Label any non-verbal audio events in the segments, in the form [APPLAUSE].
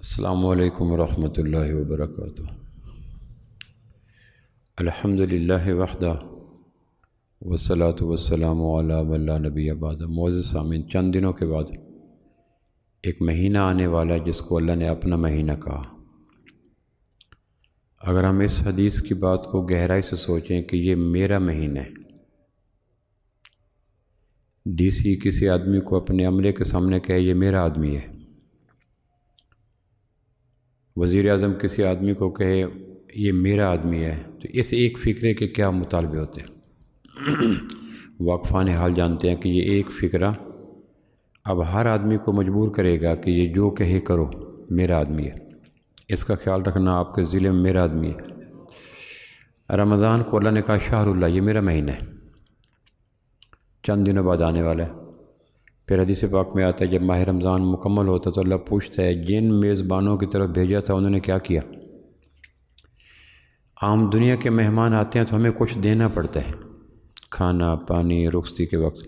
अल्लाम वरहमल वबरक अलहमदिल्ला वहदा वसलात वसलाम नबी आबाद मोज़ सामिन चंद दिनों के बाद एक महीना आने वाला है जिसको अल्लाह ने अपना महीना कहा अगर हम इस हदीस की बात को गहराई से सोचें कि ये मेरा महीना है डीसी किसी आदमी को अपने अमले के सामने कहे ये मेरा आदमी है वज़ी अजम किसी आदमी को कहे ये मेरा आदमी है तो इस एक फ़िक्रे के क्या मुतालबे होते हैं [CLEARS THROAT] वाकफान हाल जानते हैं कि ये एक फ़िक्रा अब हर आदमी को मजबूर करेगा कि ये जो कहे करो मेरा आदमी है इसका ख्याल रखना आपके ज़िले में मेरा आदमी है रमज़ान को अल्लाह ने कहा शाहरुल्ला ये मेरा महीना है चंद दिनों बाद आने वाला है फिर हदीस पाक में आता है जब माह रमज़ान मुकम्मल होता तो अल्लाह पूछता है जिन मेज़बानों की तरफ भेजा था उन्होंने क्या किया आम दुनिया के मेहमान आते हैं तो हमें कुछ देना पड़ता है खाना पानी रुखसी के वक्त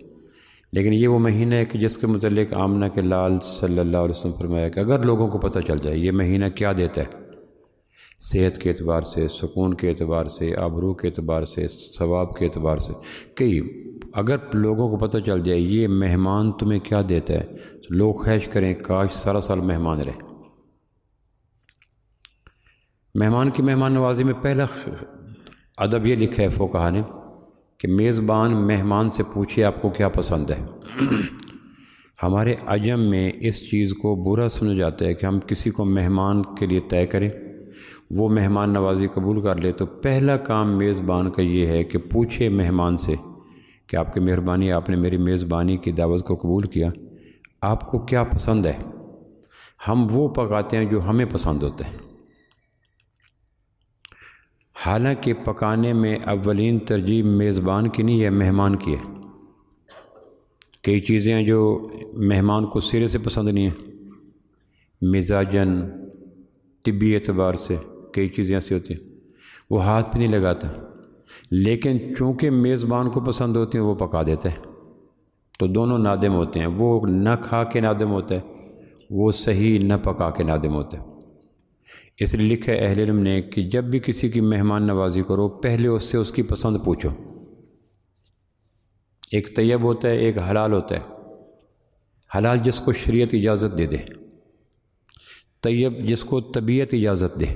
लेकिन ये वो महीना है कि जिसके मतलब आमना के लाल सल्ला वसम फरमाया कि अगर लोगों को पता चल जाए ये महीना क्या देता है सेहत के एतबार से सुकून के अतबार से आबरू के अतबार से स्वाब के एतबार से कई अगर लोगों को पता चल जाए ये मेहमान तुम्हें क्या देता है तो लोग ख्वाहिश करें काश सारा साल मेहमान रहे मेहमान की मेहमान नवाजी में पहला अदब ये लिखा है फ़ोकहा ने कि मेज़बान मेहमान से पूछे आपको क्या पसंद है [CLEARS THROAT] हमारे अजम में इस चीज़ को बुरा समझा जाता है कि हम किसी को मेहमान के लिए तय करें वो मेहमान नवाजी कबूल कर ले तो पहला काम मेज़बान का ये है कि पूछे मेहमान से कि आपकी मेहरबानी आपने मेरी मेज़बानी की दावत को कबूल किया आपको क्या पसंद है हम वो पकाते हैं जो हमें पसंद होते हैं हालांकि पकाने में अवलिन तरजीब मेज़बान की नहीं है मेहमान की है कई चीज़ें हैं जो मेहमान को सिरे से पसंद नहीं है मिजाजन तबी एतबार से कई चीज़ें ऐसी होती हैं वो हाथ भी नहीं लगाता लेकिन चूँकि मेज़बान को पसंद होती है वो पका देते हैं तो दोनों नादिम होते हैं वो न खा के नादिम होते हैं वो सही न पका के नादिम होते हैं इसलिए लिखे अहल ने कि जब भी किसी की मेहमान नवाजी करो पहले उससे उसकी पसंद पूछो एक तैयब होता है एक हलाल होता है हलाल जिसको शरीयत इजाज़त दे दे तैयब जिसको तबीयत इजाज़त दे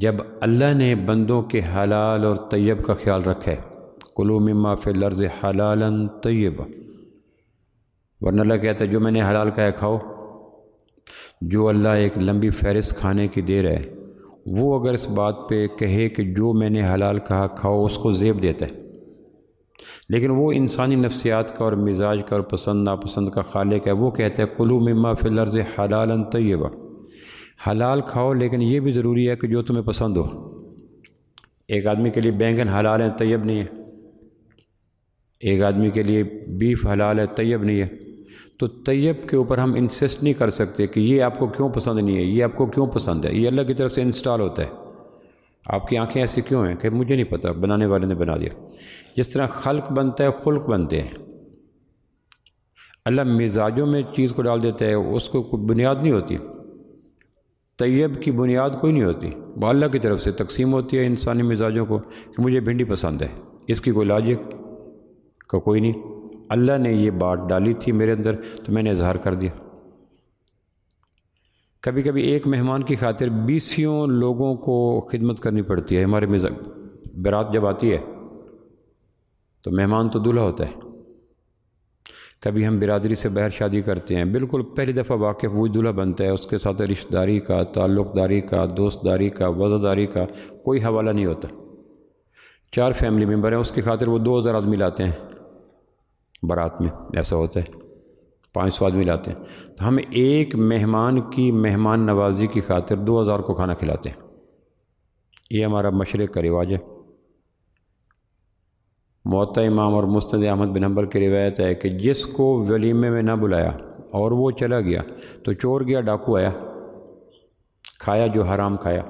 जब अल्लाह ने बंदों के हलाल और तयब का ख्याल रखा है कुलू मम्मा फ़िल लर्ज़ हलाल तयब वरना अल्लाह कहता है जो मैंने हलाल का है खाओ जो अल्लाह एक लंबी फहरिस्त खाने की दे रहा है वो अगर इस बात पे कहे कि जो मैंने हलाल कहा खाओ उसको जेब देता है लेकिन वो इंसानी नफ्सियात का और मिजाज का और पसंद नापसंद का खालिक है वो कहता है कुलू मम्मा फ़िल लर्ज़ हलाल तैयबा हलाल खाओ लेकिन ये भी ज़रूरी है कि जो तुम्हें पसंद हो एक आदमी के लिए बैंगन हलाल है तैयब नहीं है एक आदमी के लिए बीफ हलाल है तैयब नहीं है तो तैयब के ऊपर हम इंसिस्ट नहीं कर सकते कि ये आपको क्यों पसंद नहीं है ये आपको क्यों पसंद है ये अल्लाह की तरफ से इंस्टॉल होता है आपकी आंखें ऐसी क्यों हैं कि मुझे नहीं पता बनाने वाले ने बना दिया जिस तरह खल्क बनता है खुल्क बनते हैं अल्लाह मिजाजों में चीज़ को डाल देता है उसको कोई बुनियाद नहीं होती तैयब की बुनियाद कोई नहीं होती वो अल्लाह की तरफ से तकसीम होती है इंसानी मिजाजों को कि मुझे भिंडी पसंद है इसकी कोई लाजिक का कोई नहीं अल्लाह ने ये बात डाली थी मेरे अंदर तो मैंने इजहार कर दिया कभी कभी एक मेहमान की खातिर बीसियों लोगों को खिदमत करनी पड़ती है हमारे मिजा बरात जब आती है तो मेहमान तो दूल्हा होता है कभी हम बिरादरी से बाहर शादी करते हैं बिल्कुल पहली दफ़ा वाक़ वो दूल्हा बनता है उसके साथ रिश्तेदारी का ताल्लुकदारी का दोस्तदारी का वज़ादारी का कोई हवाला नहीं होता चार फैमिली मेम्बर हैं उसकी खातिर वो दो हज़ार आदमी लाते हैं बारात में ऐसा होता है पाँच सौ आदमी लाते हैं तो हम एक मेहमान की मेहमान नवाजी की खातिर दो हज़ार को खाना खिलाते हैं ये हमारा मशरक़ का रिवाज है मौत इमाम और मुस्त अहमद बिन हम्बल की रिवायत है कि जिसको वलीमे में ना बुलाया और वो चला गया तो चोर गया डाकू आया खाया जो हराम खाया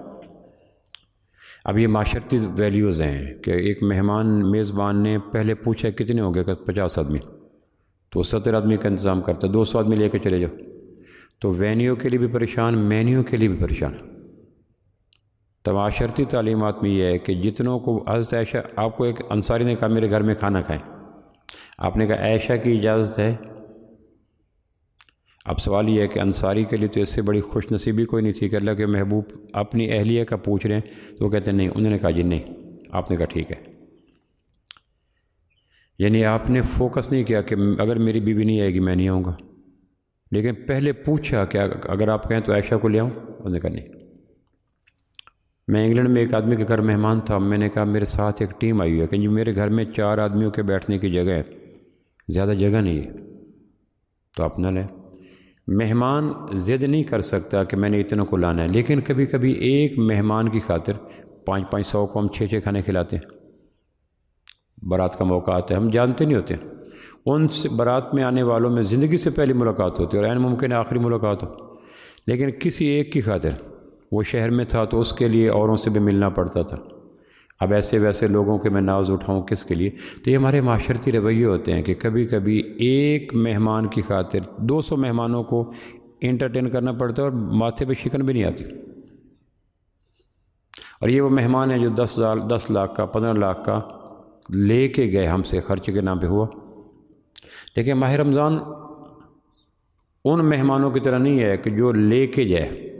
अब ये माशरती वैल्यूज़ हैं कि एक मेहमान मेज़बान ने पहले पूछा कितने हो गए पचास आदमी तो सत्तर आदमी का इंतज़ाम करता दो सौ आदमी कर चले जाओ तो वैन्यू के लिए भी परेशान मैन्यू के लिए भी परेशान तमाशरती तालीमत में यह है कि जितनों को हजरत ऐशा आपको एक अंसारी ने कहा मेरे घर में खाना खाएं आपने कहा ऐशा की इजाज़त है अब सवाल यह है कि अंसारी के लिए तो इससे बड़ी खुश नसीबी कोई नहीं थी कि अल्लाह के महबूब अपनी अहलिया का पूछ रहे हैं तो वो कहते हैं नहीं उन्होंने कहा जी नहीं आपने कहा ठीक है यानी आपने फोकस नहीं किया कि अगर मेरी बीवी नहीं आएगी मैं नहीं आऊँगा लेकिन पहले पूछा कि अगर आप कहें तो ऐशा को ले आऊँ उन्होंने कहा नहीं मैं इंग्लैंड में एक आदमी के घर मेहमान था मैंने कहा मेरे साथ एक टीम आई हुई है क्योंकि मेरे घर में चार आदमियों के बैठने की जगह है ज़्यादा जगह नहीं है तो आप ना लें मेहमान ज़िद नहीं कर सकता कि मैंने इतनों को लाना है लेकिन कभी कभी एक मेहमान की खातिर पाँच पाँच सौ को हम छः छः खाने खिलाते हैं बारात का मौका आता है हम जानते नहीं होते उन बारात में आने वालों में ज़िंदगी से पहली मुलाकात होती है और एन मुमकिन आखिरी मुलाकात हो लेकिन किसी एक की खातिर वो शहर में था तो उसके लिए औरों से भी मिलना पड़ता था अब ऐसे वैसे लोगों के मैं नाज उठाऊँ किस के लिए तो ये हमारे माशरती रवैये होते हैं कि कभी कभी एक मेहमान की खातिर 200 मेहमानों को इंटरटेन करना पड़ता है और माथे पे शिकन भी नहीं आती और ये वो मेहमान हैं जो दस साल दस लाख का पंद्रह लाख का ले के गए हमसे खर्च के नाम पे हुआ लेकिन माह रमज़ान उन मेहमानों की तरह नहीं है कि जो ले के जाए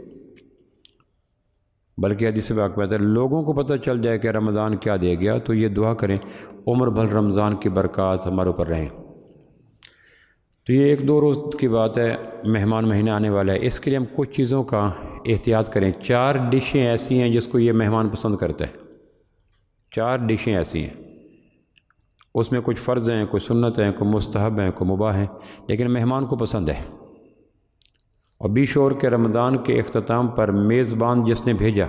बल्कि हदीस में वाक है लोगों को पता चल जाए कि रमज़ान क्या दे गया तो ये दुआ करें उम्र भर रमज़ान की बरक़ात हमारे ऊपर रहें तो ये एक दो रोज़ की बात है मेहमान महीना आने वाला है इसके लिए हम कुछ चीज़ों का एहतियात करें चार डिशें ऐसी हैं जिसको ये मेहमान पसंद करता है चार डिशें ऐसी हैं उसमें कुछ फ़र्ज़ हैं कुछ सुन्नत हैं कुछ मुस्तहब हैं कुछ मुबा हैं लेकिन मेहमान को पसंद है और बिशोर के रमज़ान के अख्ताम पर मेज़बान जिसने भेजा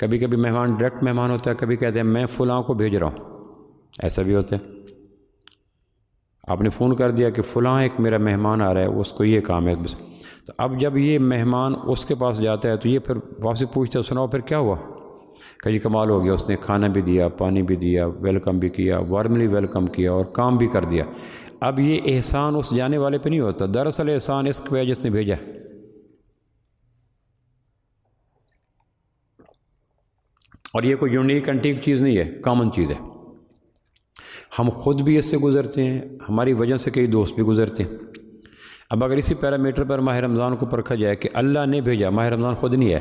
कभी कभी मेहमान डायरेक्ट मेहमान होता है कभी कहते हैं मैं फलाँ को भेज रहा हूँ ऐसा भी होता है आपने फ़ोन कर दिया कि फ़लाँ एक मेरा मेहमान आ रहा है उसको ये काम है बस तो अब जब ये मेहमान उसके पास जाता है तो ये फिर वापस पूछता सुनाओ फिर क्या हुआ कहीं कमाल हो गया उसने खाना भी दिया पानी भी दिया वेलकम भी किया वार्मली वेलकम किया और काम भी कर दिया अब ये एहसान उस जाने वाले पे नहीं होता दरअसल एहसान इस पे जिसने भेजा और ये कोई यूनिक एंटीक चीज़ नहीं है कॉमन चीज़ है हम खुद भी इससे गुज़रते हैं हमारी वजह से कई दोस्त भी गुज़रते हैं अब अगर इसी पैरामीटर पर माह रमज़ान को परखा जाए कि अल्लाह ने भेजा माह रमज़ान खुद नहीं है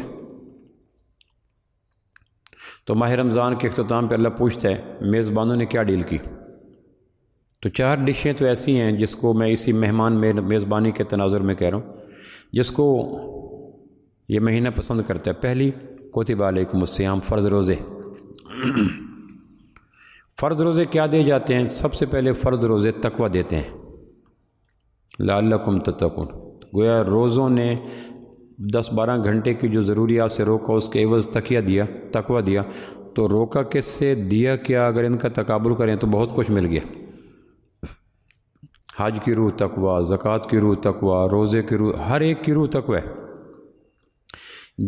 तो माह रमज़ान के अख्ताम पर अल्लाह पूछता है मेज़बानों ने क्या डील की तो चार डिशें तो ऐसी हैं जिसको मैं इसी मेहमान में मेज़बानी के तनाजर में कह रहा हूँ जिसको ये महीना पसंद करता है पहली कोतिबालकुमस्याम फ़र्ज़ रोज़े [CLEARS THROAT] फ़र्ज़ रोज़े क्या दिए जाते हैं सबसे पहले फ़र्ज़ रोज़े तकवा देते हैं लालकुम ततकुन गोया रोज़ों ने दस बारह घंटे की जो ज़रूरियात से रोका उसके एवज़ तकिया दिया तकवा दिया तो रोका किससे दिया क्या अगर इनका तकबुल करें तो बहुत कुछ मिल गया हज की रूह तकवा ज़क़़त की रूह तकवा रोज़े की रूह हर एक की रूह तकवा है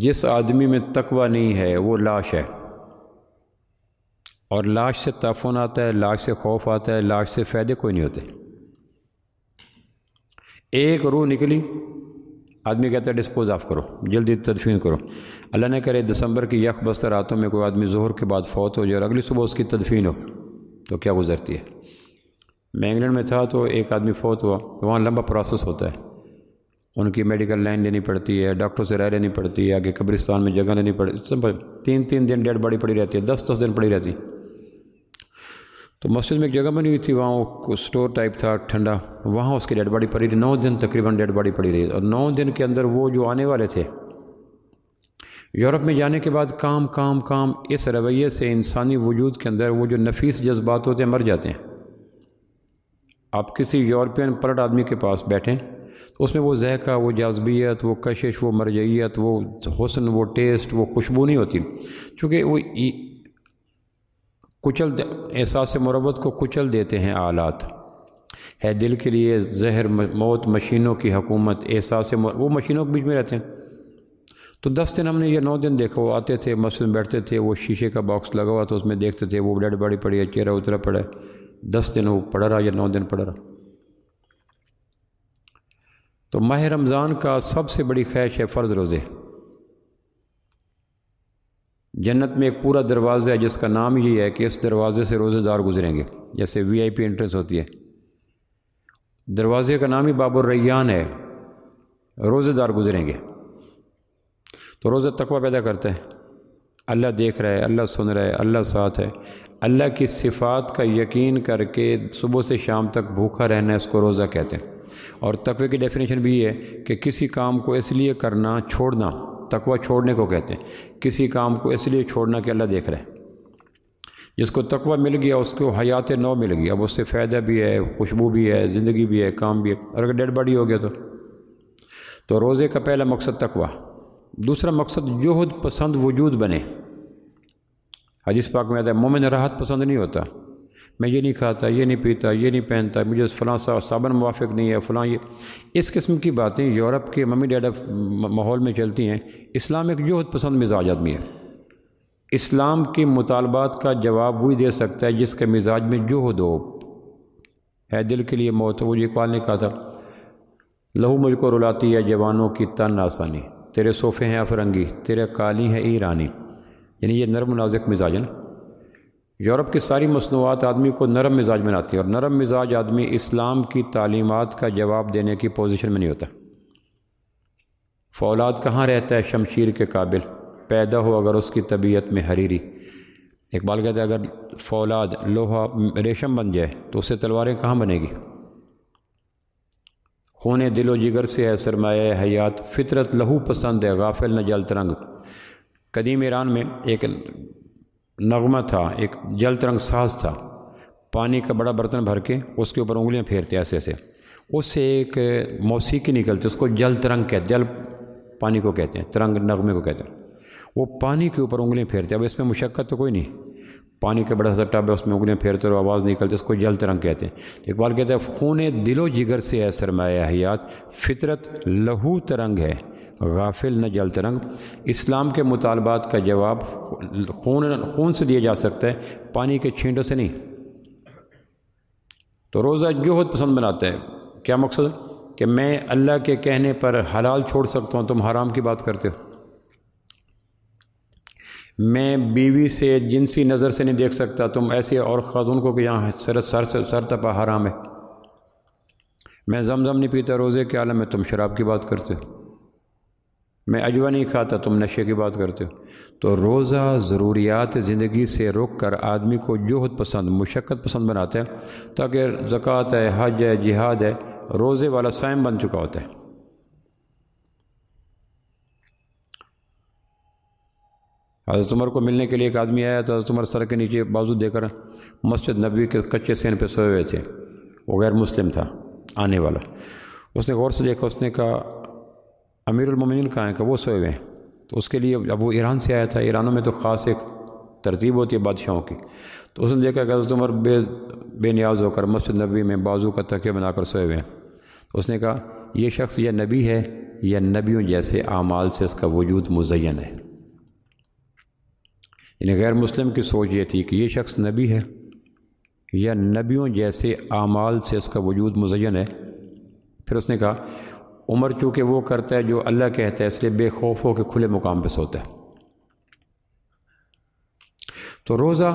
जिस आदमी में तकवा नहीं है वो लाश है और लाश से तफन आता है लाश से खौफ आता है लाश से फ़ायदे कोई नहीं होते एक रूह निकली आदमी कहता है डिस्पोज ऑफ करो जल्दी तदफीन करो अल्लाह ने करे दिसंबर की यख बस्तर रातों में कोई आदमी जोहर के बाद फौत हो जाए और अगली सुबह उसकी तदफीन हो तो क्या गुजरती है मैं इंग्लैंड में था तो एक आदमी फौत हुआ तो वहाँ लंबा प्रोसेस होता है उनकी मेडिकल लाइन लेनी पड़ती है डॉक्टर से राय लेनी पड़ती है आगे कब्रिस्तान में जगह लेनी पड़ती सब तीन तीन दिन डेड बड़ी पड़ी रहती है दस दस दिन पड़ी रहती तो मस्जिद में एक जगह बनी हुई थी वहाँ वो स्टोर टाइप था ठंडा वहाँ उसकी डेड बॉडी पड़ी रही नौ दिन तकरीबन डेड बॉडी पड़ी रही और नौ दिन के अंदर वो जो आने वाले थे यूरोप में जाने के बाद काम काम काम इस रवैये से इंसानी वजूद के अंदर वो जो नफीस जज्बात होते हैं मर जाते हैं आप किसी यूरोपियन पलट आदमी के पास बैठें तो उसमें वो जहका वो जाजबियत वो कशिश वो मरजियत वो हसन वो टेस्ट वो खुशबू नहीं होती चूँकि वो कुचल एहसास मरवत को कुचल देते हैं आलात है दिल के लिए जहर मौत मशीनों की हकूमत एहसास वो मशीनों के बीच में रहते हैं तो दस दिन हमने ये नौ दिन देखा वो आते थे मस्जिद में बैठते थे वो शीशे का बॉक्स लगा हुआ था उसमें देखते थे वो ब्लड बड़ी पड़ी है चेहरा उतरा पड़ा है दस दिन वो पड़ा रहा या नौ दिन पड़ा रहा तो माह रमज़ान का सबसे बड़ी ख्वाहिश है फ़र्ज़ रोज़े जन्नत में एक पूरा दरवाज़ा है जिसका नाम ये है कि इस दरवाज़े से रोज़ेदार गुजरेंगे जैसे वीआईपी एंट्रेंस होती है दरवाज़े का नाम ही बाबुर रैयान है रोज़ेदार गुजरेंगे तो रोज़ा तकवा पैदा करते हैं अल्लाह देख रहा है अल्लाह सुन रहा है अल्लाह साथ है अल्लाह की सिफात का यकीन करके सुबह से शाम तक भूखा रहना उसको रोज़ा कहते हैं और तकवे की डेफिनेशन भी है कि किसी काम को इसलिए करना छोड़ना तकवा छोड़ने को कहते हैं किसी काम को इसलिए छोड़ना कि अल्लाह देख रहे हैं जिसको तकवा मिल गया उसको हयात नौ मिल गई अब उससे फ़ायदा भी है खुशबू भी है ज़िंदगी भी है काम भी है और अगर डेड बॉडी हो गया तो तो रोज़े का पहला मकसद तकवा दूसरा मकसद जोहद पसंद वजूद बने हदीस पाक में आता है मोमिन राहत पसंद नहीं होता मैं ये नहीं खाता ये नहीं पीता ये नहीं पहनता मुझे फ़लाँ सा साबन मुआफ़ नहीं है फ़लाँ ये इस किस्म की बातें यूरोप के मम्मी डैडा माहौल में चलती हैं इस्लाम एक जोहद पसंद मिजाज आदमी है इस्लाम के मुतालबात का जवाब वही दे सकता है जिसके मिजाज में जोहद हो है दिल के लिए मौत वो इकबाल ने कहा था लहू मुझको रुलाती है जवानों की तन आसानी तेरे सोफ़े हैं अफरंगी तेरे काली है ईरानी यानी ये नरम नाजुक मिजाज है ना यूरोप की सारी मसनूआत आदमी को नरम मिजाज बनाती है और नरम मिजाज आदमी इस्लाम की तालीमत का जवाब देने की पोजिशन में नहीं होता फौलाद कहाँ रहता है शमशीर के काबिल पैदा हो अगर उसकी तबीयत में हरीरी इकबाल कहते हैं अगर फौलाद लोहा रेशम बन जाए तो उससे तलवारें कहाँ बनेगी खून दिलो जिगर से है सरमाया हयात फितरत लहू पसंद है गाफिल न जल तरंग कदीम ईरान में एक नगमा था एक जल तरंग साज था पानी का बड़ा बर्तन भर के उसके ऊपर उंगलियां फेरते ऐसे ऐसे उससे एक मौसीकी निकलती उसको जल तरंग कहते जल पानी को कहते हैं तरंग नगमे को कहते हैं वो पानी के ऊपर उंगलियां फेरते अब इसमें मुशक्क़त तो कोई नहीं पानी का बड़ा सा टब है उसमें उंगलियाँ फेरते और आवाज़ निकलती उसको जल तरंग कहते हैं इकबाल कहते हैं खून दिलो जिगर से है सरमाया हयात फितरत लहू तरंग है गाफिल न जल तरंग इस्लाम के मुतालबात का जवाब खून खून से दिया जा सकता है पानी के छींटों से नहीं तो रोज़ा जोहद पसंद बनाते हैं क्या मकसद कि मैं अल्लाह के कहने पर हलाल छोड़ सकता हूँ तुम हराम की बात करते हो मैं बीवी से जिनसी नज़र से नहीं देख सकता तुम ऐसे और खातून को कि यहाँ सर सर सर तपा हराम है मैं जमजम नहीं पीता रोज़े के आलम में तुम शराब की बात करते हो मैं अजवा नहीं खाता तुम नशे की बात करते हो तो रोज़ा ज़रूरियात ज़िंदगी से रोक कर आदमी को जोहद पसंद मुशक्क़त पसंद बनाता है ताकि ज़क़़त है हज है जिहाद है रोज़े वाला साइम बन चुका होता है हज़रत उमर को मिलने के लिए एक आदमी आया तो हज़रत उमर सर के नीचे बाजू देकर मस्जिद नबी के कच्चे सेन पे सोए हुए थे वो गैर मुस्लिम था आने वाला उसने गौर से देखा उसने कहा अमीर उमिन कहाँ का वो सोए हुए हैं तो उसके लिए अब वो ईरान से आया था ईरानों में तो ख़ास एक तरतीब होती है बादशाहों की तो उसने देखा कि हज़रत उमर बे बेनियाज होकर मस्जिद नबी में बाजू का तके बनाकर सोए हुए हैं तो उसने कहा यह शख्स यह नबी है या नबियों जैसे आमाल से इसका वजूद मुजैन है यानी गैर मुस्लिम की सोच ये थी कि ये शख्स नबी है या नबियों जैसे आमाल से इसका वजूद मुजैन है फिर उसने कहा उमर चूँकि वो करता है जो अल्लाह कहता है इसलिए बेखौफ हो के खुले मुकाम पर सोता है तो रोज़ा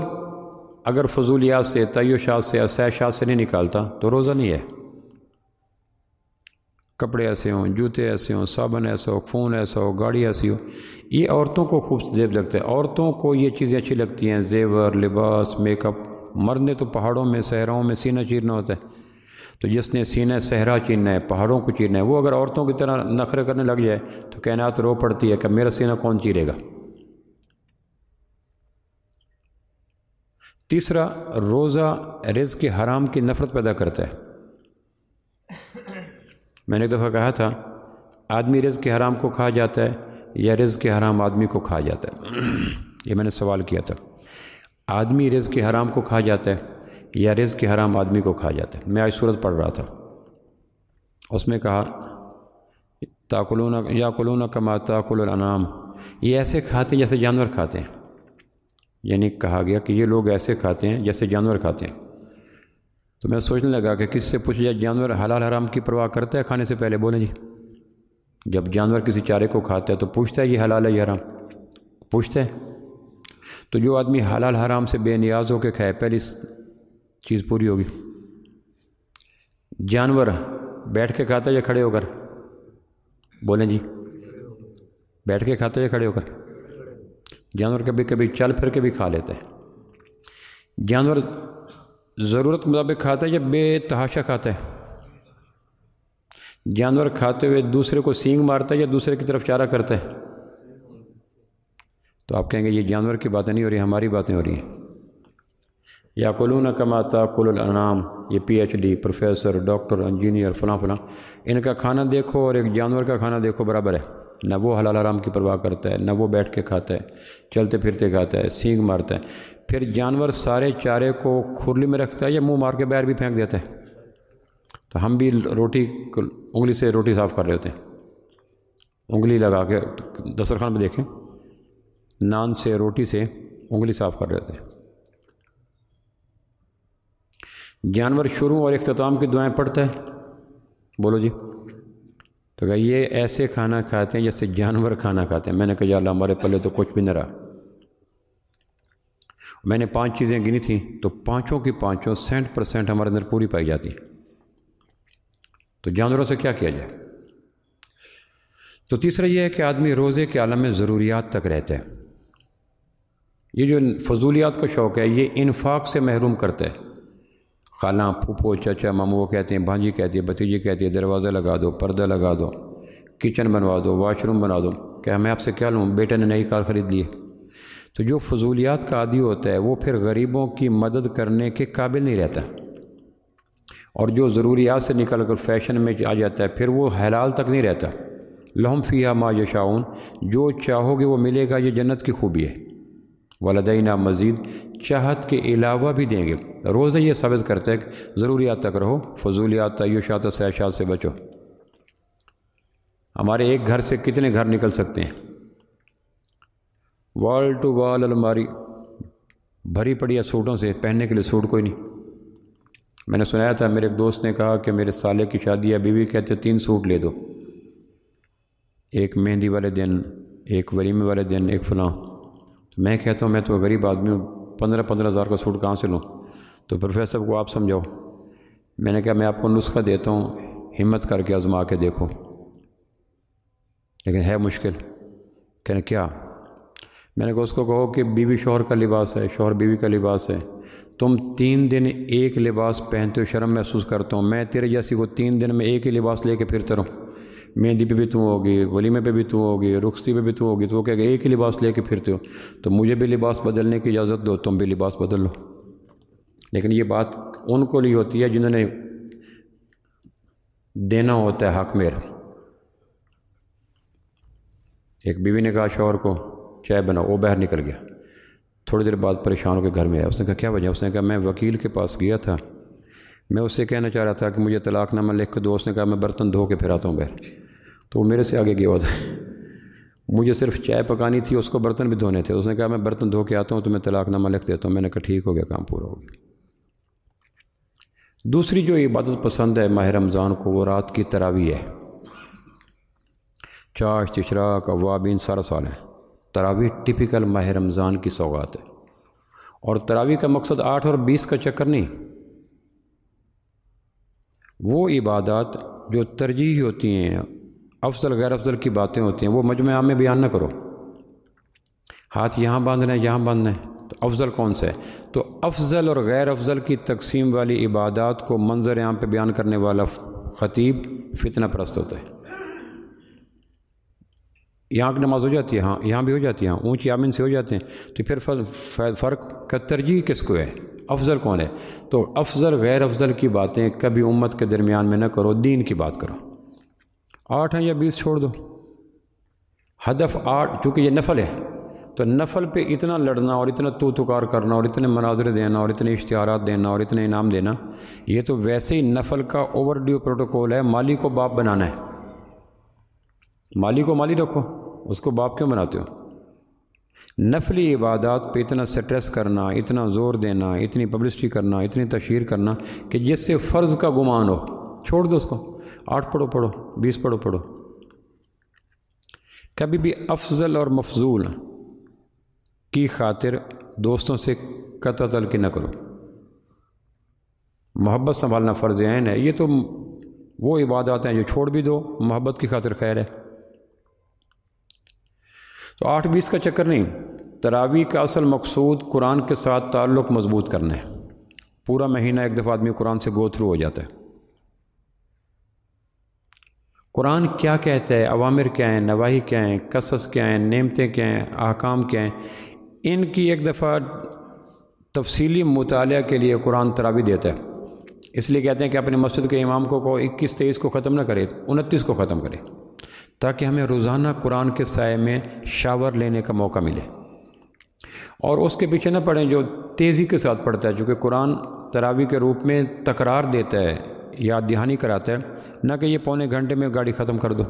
अगर फजूलियात से तयशात से असैशात से नहीं निकालता तो रोज़ा नहीं है कपड़े ऐसे हों जूते ऐसे हों साबन ऐसा हो फ़ोन ऐसा हो गाड़ी ऐसी हो ये औरतों को खूब जेब लगता है औरतों को ये चीज़ें अच्छी लगती हैं जेवर लिबास मेकअप मरने तो पहाड़ों में शहरों में सीना चीरना होता है तो जिसने सीने सहरा चीनना है पहाड़ों को चीरना है वो अगर औरतों की तरह नखरे करने लग जाए तो कहनात रो पड़ती है कि मेरा सीना कौन चीरेगा तीसरा रोज़ा रिज के हराम की नफ़रत पैदा करता है मैंने एक दफ़ा कहा था आदमी रिज के हराम को खा जाता है या रिज के हराम आदमी को खा जाता है [CLEARS THROAT] ये मैंने सवाल किया था आदमी रिज के हराम को खा जाता है या रिज़ के हराम आदमी को खा जाता है मैं आज सूरत पढ़ रहा था उसमें कहा ताकुलून या कुलून कमा ताकुलनाम ये ऐसे खाते हैं जैसे जानवर खाते हैं यानी कहा गया कि ये लोग ऐसे खाते हैं जैसे जानवर खाते हैं तो मैं सोचने लगा कि किससे पूछा जाए जानवर हलाल हराम की परवाह करता है खाने से पहले बोले जी जब जानवर किसी चारे को खाता है तो पूछता है ये हलाल है ये हराम पूछते हैं तो जो आदमी हलाल हराम से बेनियाज होकर खाए पहले चीज़ पूरी होगी जानवर बैठ के खाता है या खड़े होकर बोलें जी बैठ के खाता है या खड़े होकर जानवर कभी कभी चल फिर के भी खा लेता है जानवर ज़रूरत मुताबिक खाता है या बेतहाशा खाता है जानवर खाते हुए दूसरे को सींग मारता है या दूसरे की तरफ चारा करता है तो आप कहेंगे ये जानवर की बातें नहीं हो रही हमारी बातें हो रही हैं याकुलून कुल अनाम ये पीएचडी प्रोफेसर डॉक्टर इंजीनियर फ़लाँ फ़लाँ इनका खाना देखो और एक जानवर का खाना देखो बराबर है न वो हलाल आराम की परवाह करता है न वो बैठ के खाता है चलते फिरते खाता है सींग मारता है फिर जानवर सारे चारे को खुरली में रखता है या मुंह मार के बैर भी फेंक देता है तो हम भी रोटी उंगली से रोटी साफ़ कर रहे होते हैं उंगली लगा के दस्तरखान में देखें नान से रोटी से उंगली साफ़ कर रहे होते हैं जानवर शुरू और अख्ताम की दुआएं पढ़ता है बोलो जी तो क्या ये ऐसे खाना खाते हैं जैसे जानवर खाना खाते हैं मैंने कहा यार हमारे पल्ले तो कुछ भी न रहा मैंने पांच चीज़ें गिनी थी तो पांचों की पांचों सेंट परसेंट हमारे अंदर पूरी पाई जाती तो जानवरों से क्या किया जाए तो तीसरा यह है कि आदमी रोज़े के आलम में ज़रूरियात तक रहता है ये जो फजूलियात का शौक़ है ये इनफाक से महरूम करता है खाला फूफो चाचा मामू वो कहते हैं भांजी कहती है भतीजे कहती है दरवाज़ा लगा दो पर्दा लगा दो किचन बनवा दो वाशरूम बना दो क्या मैं आपसे क्या लूँ बेटे ने नई कार ख़रीद ली है तो जो फजूलियात का आदि होता है वो फिर गरीबों की मदद करने के काबिल नहीं रहता और जो ज़रूरियात से निकल कर फैशन में आ जाता है फिर वो हलाल तक नहीं रहता लहम फ़िया माँ यशाउन जो चाहोगे वो मिलेगा ये जन्नत की खूबी है वालदीना मज़ीद चाहत के अलावा भी देंगे रोज़ ये साबित करते हैं कि ज़रूरियात तक रहो फजूलियात तयशात सयाशात से बचो हमारे एक घर से कितने घर निकल सकते हैं वॉल टू वॉल अलमारी भरी पड़ी है सूटों से पहनने के लिए सूट कोई नहीं मैंने सुनाया था मेरे एक दोस्त ने कहा कि मेरे साले की शादी है बीवी कहते तीन सूट ले दो एक मेहंदी वाले दिन एक वलीमे वाले दिन एक फलां तो मैं कहता हूँ मैं तो गरीब आदमी हूँ पंद्रह पंद्रह हज़ार का सूट कहाँ से लूँ तो प्रोफेसर को आप समझाओ मैंने कहा मैं आपको नुस्खा देता हूँ हिम्मत करके आजमा के देखो लेकिन है मुश्किल कहने क्या मैंने कहा उसको कहो कि बीवी शोहर का लिबास है शोहर बीवी का लिबास है तुम तीन दिन एक लिबास पहनते हो शर्म महसूस करता हूँ मैं तेरे जैसी को तीन दिन में एक ही लिबास लेके फिरता रहूँ मेहंदी पे भी तू होगी वलीमे पे भी तू होगी रुखसी पे भी तू होगी तो वो कहेगा एक ही लिबास लेके फिरते हो तो मुझे भी लिबास बदलने की इजाज़त दो तुम भी लिबास बदल लो लेकिन ये बात उनको लिए होती है जिन्होंने देना होता है हक मेरा एक बीवी ने कहा शोहर को चाय बनाओ वो बाहर निकल गया थोड़ी देर बाद परेशान होकर घर में आया उसने कहा क्या वजह उसने कहा मैं वकील के पास गया था मैं उससे कहना चाह रहा था कि मुझे तलाकनामा लिख के दोस्त ने कहा मैं बर्तन धो के फिर आता हूँ बाहर तो वो मेरे से आगे गया था [LAUGHS] मुझे सिर्फ चाय पकानी थी उसको बर्तन भी धोने थे उसने कहा मैं बर्तन धो के आता हूँ तो मैं तलाकनामा लिख देता हूँ मैंने कहा ठीक हो गया काम पूरा हो गया दूसरी जो इबादत पसंद है माह रमज़ान को वो रात की तरावी है चाश तशराक कवाबीन सारा साल है तरावी टिपिकल माह रमज़ान की सौगात है और तरावी का मकसद आठ और बीस का चक्कर नहीं वो इबादत जो तरजीह होती हैं अफसल गैर अफसल की बातें होती हैं वो मजम आम में बयान ना करो हाथ यहाँ बांधना है यहाँ बांधना है तो अफजल कौन सा है तो अफजल और गैर अफजल की तकसीम वाली इबादत को मंजर आम पर बयान करने वाला ख़तीब फितना प्रस्त होता है यहाँ की नमाज हो जाती है हाँ यहाँ भी हो जाती है हाँ, ऊँची आमिन से हो जाते हैं तो फिर फ़र्क का तरजीह किसको है अफजल कौन है तो अफजल गैर अफजल की बातें कभी उम्मत के दरमियान में ना करो दीन की बात करो आठ हैं या बीस छोड़ दो हदफ आठ चूँकि ये नफल है तो नफल पे इतना लड़ना और इतना तो तुकार करना और इतने मनाजर देना और इतने इश्तहार देना और इतने इनाम देना ये तो वैसे ही नफल का ओवर ड्यू प्रोटोकॉल है माली को बाप बनाना है माली को माली रखो उसको बाप क्यों बनाते हो नफली इबादत पे इतना स्ट्रेस करना इतना ज़ोर देना इतनी पब्लिसिटी करना इतनी तशहर करना कि जिससे फ़र्ज़ का गुमान हो छोड़ दो उसको आठ पढ़ो पढ़ो बीस पढ़ो पढ़ो कभी भी अफजल और मफजूल की खातिर दोस्तों से कत की ना करो मोहब्बत संभालना फ़र्ज़ आन है ये तो वो इबादत हैं जो छोड़ भी दो मोहब्बत की खातिर खैर है तो आठ बीस का चक्कर नहीं तरावी का असल मकसूद कुरान के साथ ताल्लुक़ मजबूत करना है पूरा महीना एक दफ़ा आदमी कुरान से गो थ्रू हो जाता है कुरान क्या कहता है अवामिर क्या हैं नवाही क्या हैं कसस क्या हैं नेमतें क्या हैं आकाम क्या हैं इनकी एक दफ़ा तफसीली मुताल के लिए कुरान तरावी देता है इसलिए कहते हैं कि अपने मस्जिद के इमाम को को इक्कीस तेईस को ख़त्म ना करे उनतीस को ख़त्म करे ताकि हमें रोज़ाना कुरान के साय में शावर लेने का मौका मिले और उसके पीछे ना पढ़ें जो तेज़ी के साथ पढ़ता है चूँकि कुरान तरावी के रूप में तकरार देता है याद दहानी कराता है ना कि ये पौने घंटे में गाड़ी ख़त्म कर दो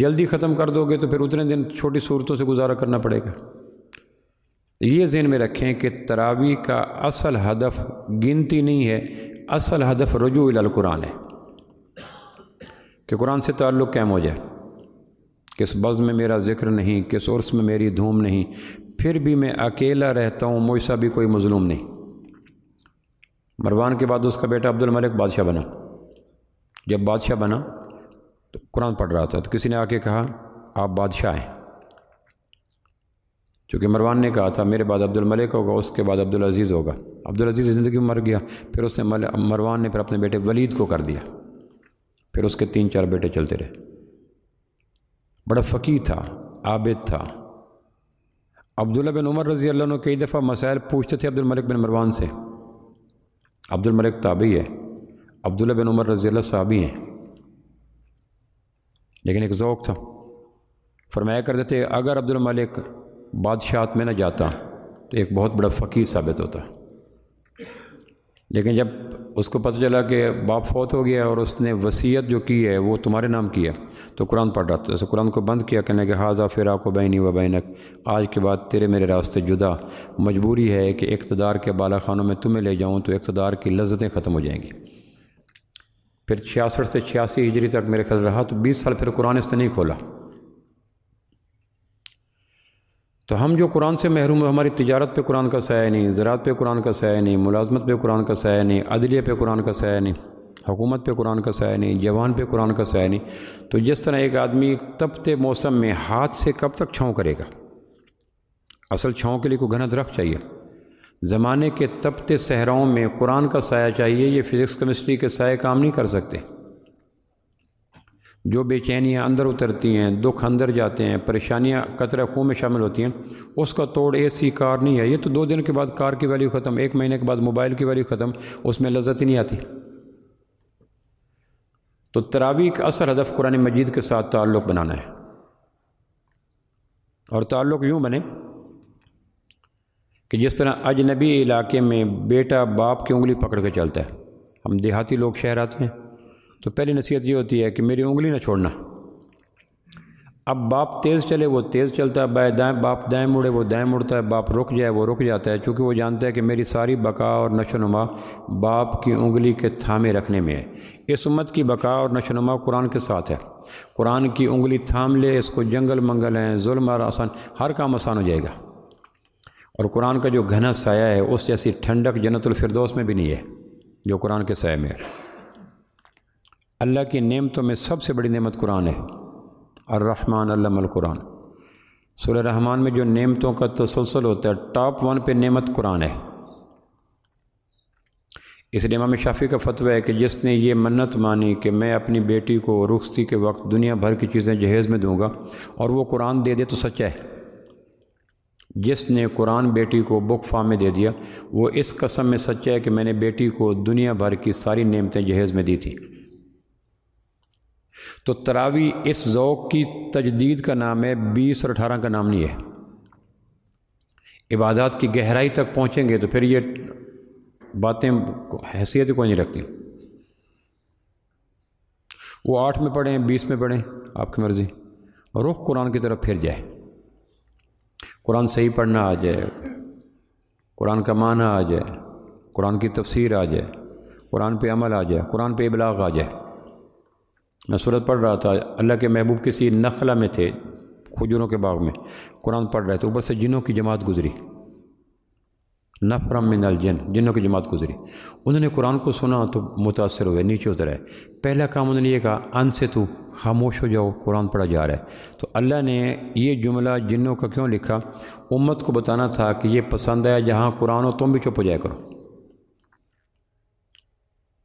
जल्दी ख़त्म कर दोगे तो फिर उतने दिन छोटी सूरतों से गुजारा करना पड़ेगा ये जहन में रखें कि तरावी का असल हदफ गिनती नहीं है असल हदफ रजू कुरान है कि कुरान से ताल्लुक़ कैम हो जाए किस बज़ में मेरा ज़िक्र नहीं किस उर्स में मेरी धूम नहीं फिर भी मैं अकेला रहता हूँ मुझसा भी कोई मज़लूम नहीं मरवान के बाद उसका बेटा अब्दुल मलिक बादशाह बना जब बादशाह बना तो कुरान पढ़ रहा था तो किसी ने आके कहा आप बादशाह हैं चूँकि मरवान ने कहा था मेरे बाद अब्दुल मलिक होगा उसके बाद अब्दुल अजीज़ होगा अब्दुल अजीज़ ज़िंदगी में मर गया फिर उसने मरवान ने फिर अपने बेटे वलीद को कर दिया फिर उसके तीन चार बेटे चलते रहे बड़ा फ़कीर था आबिद था अब्दुल्ला बिन उमर रज़ी अल्लाह कई दफ़ा मसायल पूछते थे अब्दुल मलिक बिन मरवान से अब्दुल मलिक ताबी है अब्दुल्ला बिन उमर रज़ी अल्लाह साहबी हैं लेकिन एक ओक़ था फरमाया करते थे अगर अब्दुल मलिक बादशाहत में न जाता तो एक बहुत बड़ा फ़कीर साबित होता लेकिन जब उसको पता चला कि बाप फौत हो गया और उसने वसीयत जो की है वो तुम्हारे नाम की है तो कुरान पढ़ रहा था जैसे तो कुरान को बंद किया कहने के हाजा फिर आपको बैनी व बैनक आज के बाद तेरे मेरे रास्ते जुदा मजबूरी है कि इकतदार के बाला खानों में तुम्हें ले जाऊँ तो इकतदार की लज्जतें ख़त्म हो जाएंगी फिर छियासठ से छियासी हिजरी तक मेरे ख्याल रहा तो बीस साल फिर कुरान इसने नहीं खोला तो हम जो कुरान से महरूम हमारी तजारत पे कुरान का साया नहीं ज़रात पे कुरान का साया नहीं मुलाजमत पे कुरान का साया नहीं अदलिया पे कुरान का साया नहीं हुकूमत पे कुरान का साया नहीं जवान पे कुरान का साया नहीं तो जिस तरह एक आदमी तपते मौसम में हाथ से कब तक छाँव करेगा असल छाँव के लिए कोई घना दरख्त चाहिए ज़माने के तपते सहराओं में कुरान का साया चाहिए ये फ़िज़िक्स केमिस्ट्री के साय काम नहीं कर सकते जो बेचैनियाँ अंदर उतरती हैं दुख अंदर जाते हैं परेशानियाँ कतरे खूह में शामिल होती हैं उसका तोड़ ए सी कार नहीं है ये तो दो दिन के बाद कार की वैल्यू ख़त्म एक महीने के बाद मोबाइल की वैल्यू ख़त्म उसमें लज्जत ही नहीं आती तो तरावी का असर हदफ कुरान मजीद के साथ ताल्लुक़ बनाना है और ताल्लुक़ यूँ बने कि जिस तरह अजनबी इलाके में बेटा बाप की उंगली पकड़ के चलता है हम देहाती लोग शहर आते हैं तो पहली नसीहत ये होती है कि मेरी उंगली ना छोड़ना अब बाप तेज़ चले वो तेज़ चलता है बाए दाएँ बाप दाएँ मुड़े वो दाएँ मुड़ता है बाप रुक जाए वो रुक जाता है चूँकि वो जानता है कि मेरी सारी बका और नशोनुमा बाप की उंगली के थामे रखने में है इस उम्मत की बका और नशोनुमा कुरान के साथ है कुरान की उंगली थाम ले इसको जंगल मंगल हैं जुल्म और आसान हर काम आसान हो जाएगा और कुरान का जो घना साया है उस जैसी ठंडक जन्नतफरदोस में भी नहीं है जो कुरान के साय में है अल्लाह की नेमतों में सबसे बड़ी नेमत कुरान है और रहमान कुरान सुर रहमान में जो नेमतों का तसलसल होता है टॉप वन पे नेमत कुरान है इसलिए इमाम शाफी का फतवा है कि जिसने ये मन्नत मानी कि मैं अपनी बेटी को रुखती के वक्त दुनिया भर की चीज़ें जहेज़ में दूंगा और वो कुरान दे दे तो सच्चा है जिसने कुरान बेटी को बुक फार्म में दे दिया वो इस कसम में सच्चा है कि मैंने बेटी को दुनिया भर की सारी नेमतें जहेज़ में दी थी तो तरावी इस ओक़ की तजदीद का नाम है बीस और अठारह का नाम नहीं है इबादत की गहराई तक पहुँचेंगे तो फिर ये बातें हैसियत को नहीं रखती वो आठ में पढ़ें बीस में पढ़ें आपकी मर्ज़ी रुख कुरान की तरफ फिर जाए कुरान सही पढ़ना आ जाए कुरान का माना आ जाए कुरान की तफसीर आ जाए कुरान पे अमल आ जाए कुरान पे इबलाग आ जाए मैं सूरत पढ़ रहा था अल्लाह के महबूब किसी नखला में थे खजूरों के बाग में कुरान पढ़ रहे थे ऊपर से जिनों की जमात गुजरी नफरम मिनल जिन जिनों की जमात गुजरी उन्होंने कुरान को सुना तो मुतासर हुए नीचे उतर आए पहला काम उन्होंने ये कहा अन से तू खामोश हो जाओ कुरान पढ़ा जा रहा है तो अल्लाह ने ये जुमला जिनों का क्यों लिखा उम्मत को बताना था कि ये पसंद आया जहाँ कुरान हो तुम भी चुप हो जाया करो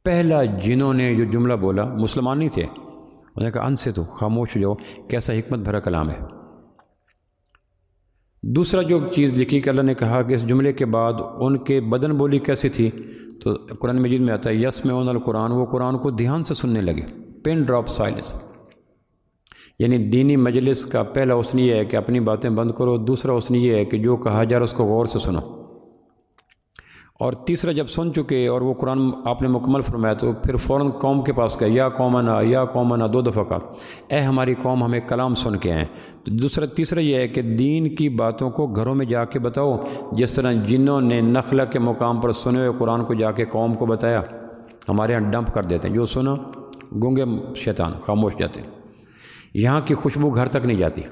पहला जिन्होंने जो जुमला बोला मुसलमान ही थे उन्होंने कहा अन से तो खामोश हो जाओ कैसा हमत भरा कलाम है दूसरा जो चीज़ लिखी कि अल्लाह ने कहा कि इस जुमले के बाद उनके बदन बोली कैसी थी तो कुरान मजीद में आता है यस में उन कुरान वो कुरान को ध्यान से सुनने लगे पेन ड्रॉप साइलेंस यानी दीनी मजलिस का पहला उसने ये है कि अपनी बातें बंद करो दूसरा उसने ये है कि जो कहा जा रहा उसको गौर से सुनो और तीसरा जब सुन चुके और वो कुरान आपने मुकम्मल फरमाया तो फिर फ़ौर कौम के पास गए या आ या कौमाना दो दफ़ा का ए हमारी कौम हमें कलाम सुन के आएँ तो दूसरा तीसरा यह है कि दीन की बातों को घरों में जाके बताओ जिस तरह जिन्होंने नखला के मुकाम पर सुने हुए कुरान को जाके कौम को बताया हमारे यहाँ डंप कर देते हैं जो सुना गूंगे शैतान खामोश जाते हैं यहाँ की खुशबू घर तक नहीं जाती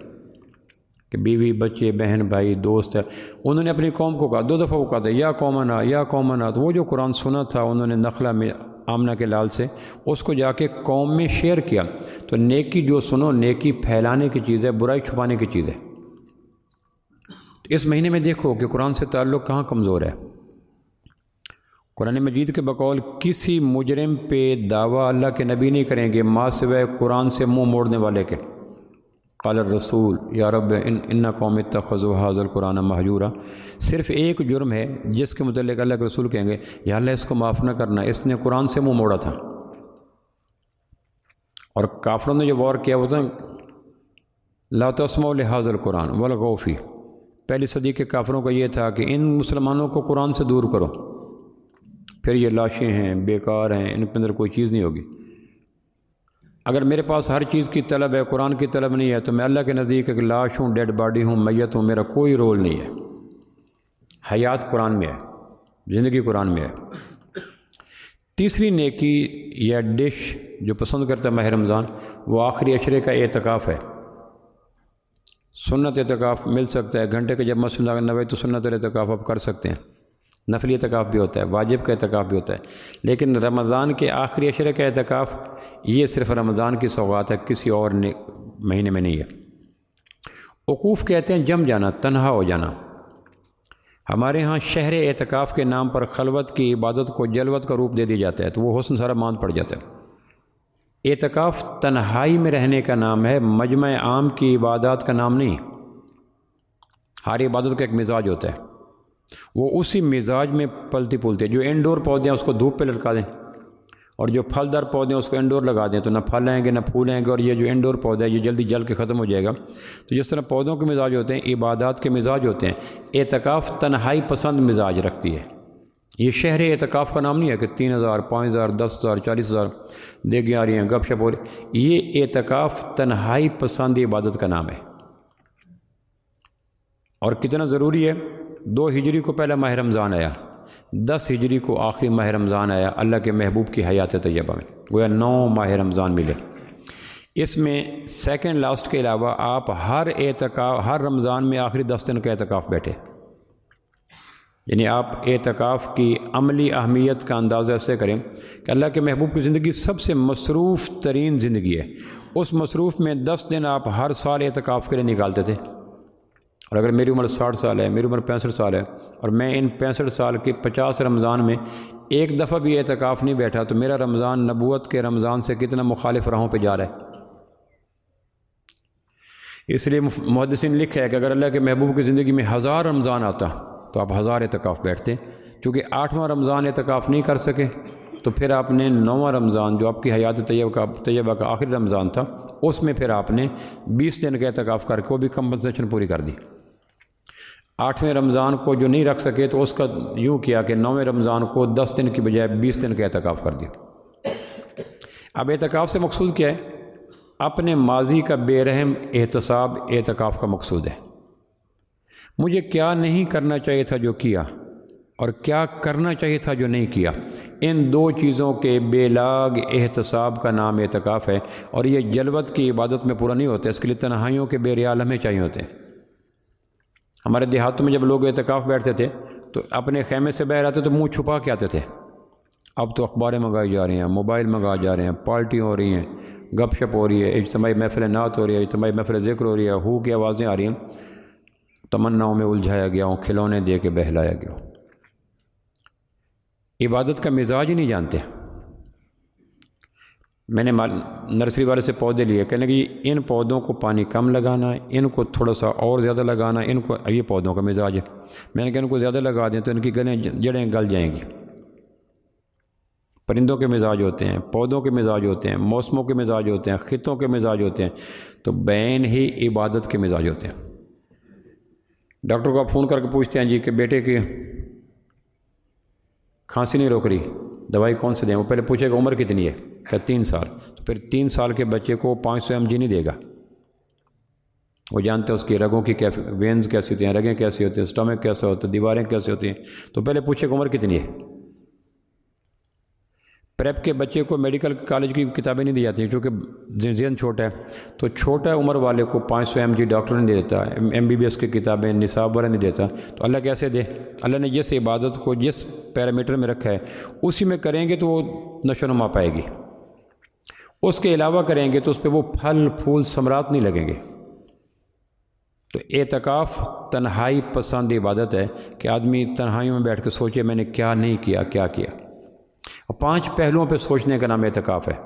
कि बीवी बच्चे बहन भाई दोस्त है उन्होंने अपनी कौम को कहा दो दफ़ा वो कहा था या आ या आ तो वो जो कुरान सुना था उन्होंने नखला में आमना के लाल से उसको जाके कौम में शेयर किया तो नेकी जो सुनो नेकी फैलाने की चीज़ है बुराई छुपाने की चीज़ है तो इस महीने में देखो कि कुरान से ताल्लुक़ कहाँ कमज़ोर है कुरान मजीद के बकौल किसी मुजरम पे दावा अल्लाह के नबी नहीं करेंगे माँ सिवाय कुरान से मुंह मोड़ने वाले के कल रसूल या रब इन इन्ना कौम तखज़ हाजल कुरान महजूरा सिर्फ एक जुर्म है जिसके मतलब अल्लाह के रसूल कहेंगे या अल्लाह इसको माफ़ न करना इसने कुरान से मुँह मोड़ा था और काफरों ने जो वॉर किया वो था लातम हाजल कुरान वलगौफ़ी पहली सदी के काफरों का ये था कि इन मुसलमानों को कुरान से दूर करो फिर ये लाशें हैं बेकार हैं इन के अंदर कोई चीज़ नहीं होगी अगर मेरे पास हर चीज़ की तलब है कुरान की तलब नहीं है तो मैं अल्लाह के नज़दीक एक लाश हूँ डेड बॉडी हूँ मैत हूँ मेरा कोई रोल नहीं है हयात कुरान में है ज़िंदगी कुरान में है तीसरी नेकी या डिश जो पसंद करता है माह रमज़ान वो आखिरी अशरे का एतकाफ़ है सुन्नत एतकाफ़ मिल सकता है घंटे का जब मसला नवे तो सुन्नत एतकाफ़ आप कर सकते हैं नफली अतकाफ़ भी होता है वाजिब का अहतकाफ़ भी होता है लेकिन रमज़ान के आखिरी अशर का अहतकाफ़ ये सिर्फ रमज़ान की सौगात है किसी और महीने में नहीं है वकूफ़ कहते हैं जम जाना तनहा हो जाना हमारे यहाँ शहर एहतकाफ़ के नाम पर खलवत की इबादत को जलवत का रूप दे दिया जाता है तो वह हसन सारा मान पड़ जाता है एहतकाफ़ तन्हाई में रहने का नाम है मजम आम की इबादत का नाम नहीं हर इबादत का एक मिजाज होता है वो उसी मिजाज में पलती पुलती है जो इंडोर पौधे हैं उसको धूप पे लटका दें और जो फलदार पौधे हैं उसको इंडोर लगा दें तो ना फल आएंगे ना फूल आएंगे और ये जो इंडोर पौधा है ये जल्दी जल के ख़त्म हो जाएगा तो जिस तरह पौधों के मिजाज होते हैं इबादत के मिजाज होते हैं एतकाफ़ तनहाई पसंद मिजाज रखती है ये शहर एतकाफ़ का नाम नहीं है कि तीन हज़ार पाँच हज़ार दस हज़ार चालीस हज़ार देगे आ रही हैं शप हो रही ये एतकाफ़ तनहाई पसंद इबादत का नाम है और कितना ज़रूरी है दो हिजरी को पहला माह रमज़ान आया दस हिजरी को आखिरी माह रमज़ान आया अल्लाह के महबूब की हयात तैयबा में गोया नौ माह रमज़ान मिले इसमें सेकेंड लास्ट के अलावा आप हर एतकाफ़ हर रमज़ान में आखिरी दस दिन का एतकाफ़ बैठे यानी आप एतकाफ़ की अमली अहमियत का अंदाज़ा ऐसे करें कि अल्लाह के महबूब की ज़िंदगी सबसे मसरूफ़ तरीन ज़िंदगी है उस मसरूफ़ में दस दिन आप हर साल एतकाफ़ के लिए निकालते थे और अगर मेरी उम्र साठ साल है मेरी उम्र पैंसठ साल है और मैं इन पैंसठ साल के पचास रमज़ान में एक दफ़ा भी एहतिकाफ नहीं बैठा तो मेरा रमज़ान नबूत के रमज़ान से कितना मुखालिफ राहों पर जा रहा है इसलिए मुहदसिन लिखा है कि अगर अल्लाह के महबूब की ज़िंदगी में हज़ार रमज़ान आता तो आप हज़ार अहतकाफ़ बैठते क्योंकि आठवां रमज़ान एहतकाफ़ नहीं कर सके तो फिर आपने नौवा रमज़ान जो आपकी हयात तैयब का तयबा का आखिरी रमज़ान था उसमें फिर आपने बीस दिन का एहतकाफ़ करके वो भी कंपनसेशन पूरी कर दी आठवें रमज़ान को जो नहीं रख सके तो उसका यूँ किया कि नौवें रमज़ान को दस दिन की बजाय बीस दिन का एहतिकाफ़ कर दिया अब एहतिकाफ़ से मकसूद क्या है अपने माजी का बेरहम एहतसाब एहतिकाफ़ का मकसूद है मुझे क्या नहीं करना चाहिए था जो किया और क्या करना चाहिए था जो नहीं किया इन दो चीज़ों के बेलाग एहतसाब का नाम एहतिकाफ़ है और ये जलवत की इबादत में पूरा नहीं होता इसके लिए तनहाइयों के बेरियाल हमें चाहिए होते हैं हमारे देहातों में जब लोग एहतिकाफ़ बैठते थे तो अपने खेमे से बाहर आते तो मुँह छुपा के आते थे अब तो अखबारें मंगाई जा रही हैं मोबाइल मंगाए जा रहे हैं पार्टी हो रही हैं गपशप हो रही है इजतमाही महफिल नात हो रही है इजतमाही महफिल ज़िक्र हो रही है हु की आवाज़ें आ रही हैं तमन्नाओं में उलझाया गया हूँ खिलौने दे के बहलाया गया इबादत का मिजाज ही नहीं जानते मैंने नर्सरी वाले से पौधे लिए कहने कि इन पौधों को पानी कम लगाना इनको थोड़ा सा और ज़्यादा लगाना इनको ये पौधों का मिजाज है मैंने कहा इनको ज़्यादा लगा दें तो इनकी गलें जड़ें गल जाएंगी परिंदों के मिजाज होते हैं पौधों के मिजाज होते हैं मौसमों के मिजाज होते हैं ख़ितों के मिजाज होते हैं तो बैन ही इबादत के मिजाज होते हैं डॉक्टर को आप फ़ोन करके पूछते हैं जी कि बेटे की खांसी नहीं रोक रही दवाई कौन सी दें वो पहले पूछेगा उम्र कितनी है क्या तीन साल तो फिर तीन साल के बच्चे को पाँच सौ एम जी नहीं देगा वो जानते हैं उसकी रगों की कैफ वेंस कैसी होती हैं रगें कैसी होती हैं स्टमक कैसे होते हैं दीवारें कैसे होती हैं तो पहले पूछेगा उम्र कितनी है प्रेप के बच्चे को मेडिकल कॉलेज की किताबें नहीं दी जाती क्योंकि जहन छोटा है तो छोटा उम्र वाले को पाँच सौ एम जी डॉक्टर नहीं देता एम बी बी एस की किताबें निसाब वगैरह नहीं देता तो अल्लाह कैसे दे अल्लाह ने जिस इबादत को जिस पैरामीटर में रखा है उसी में करेंगे तो वो नशोनुमा पाएगी उसके अलावा करेंगे तो उस पर वो फल फूल समरात नहीं लगेंगे तो एतकाफ़ तन्हाई पसंद इबादत है कि आदमी तन्हाई में बैठ कर सोचे मैंने क्या नहीं किया क्या किया और पांच पहलुओं पे सोचने का नाम एहतिकाफ़ है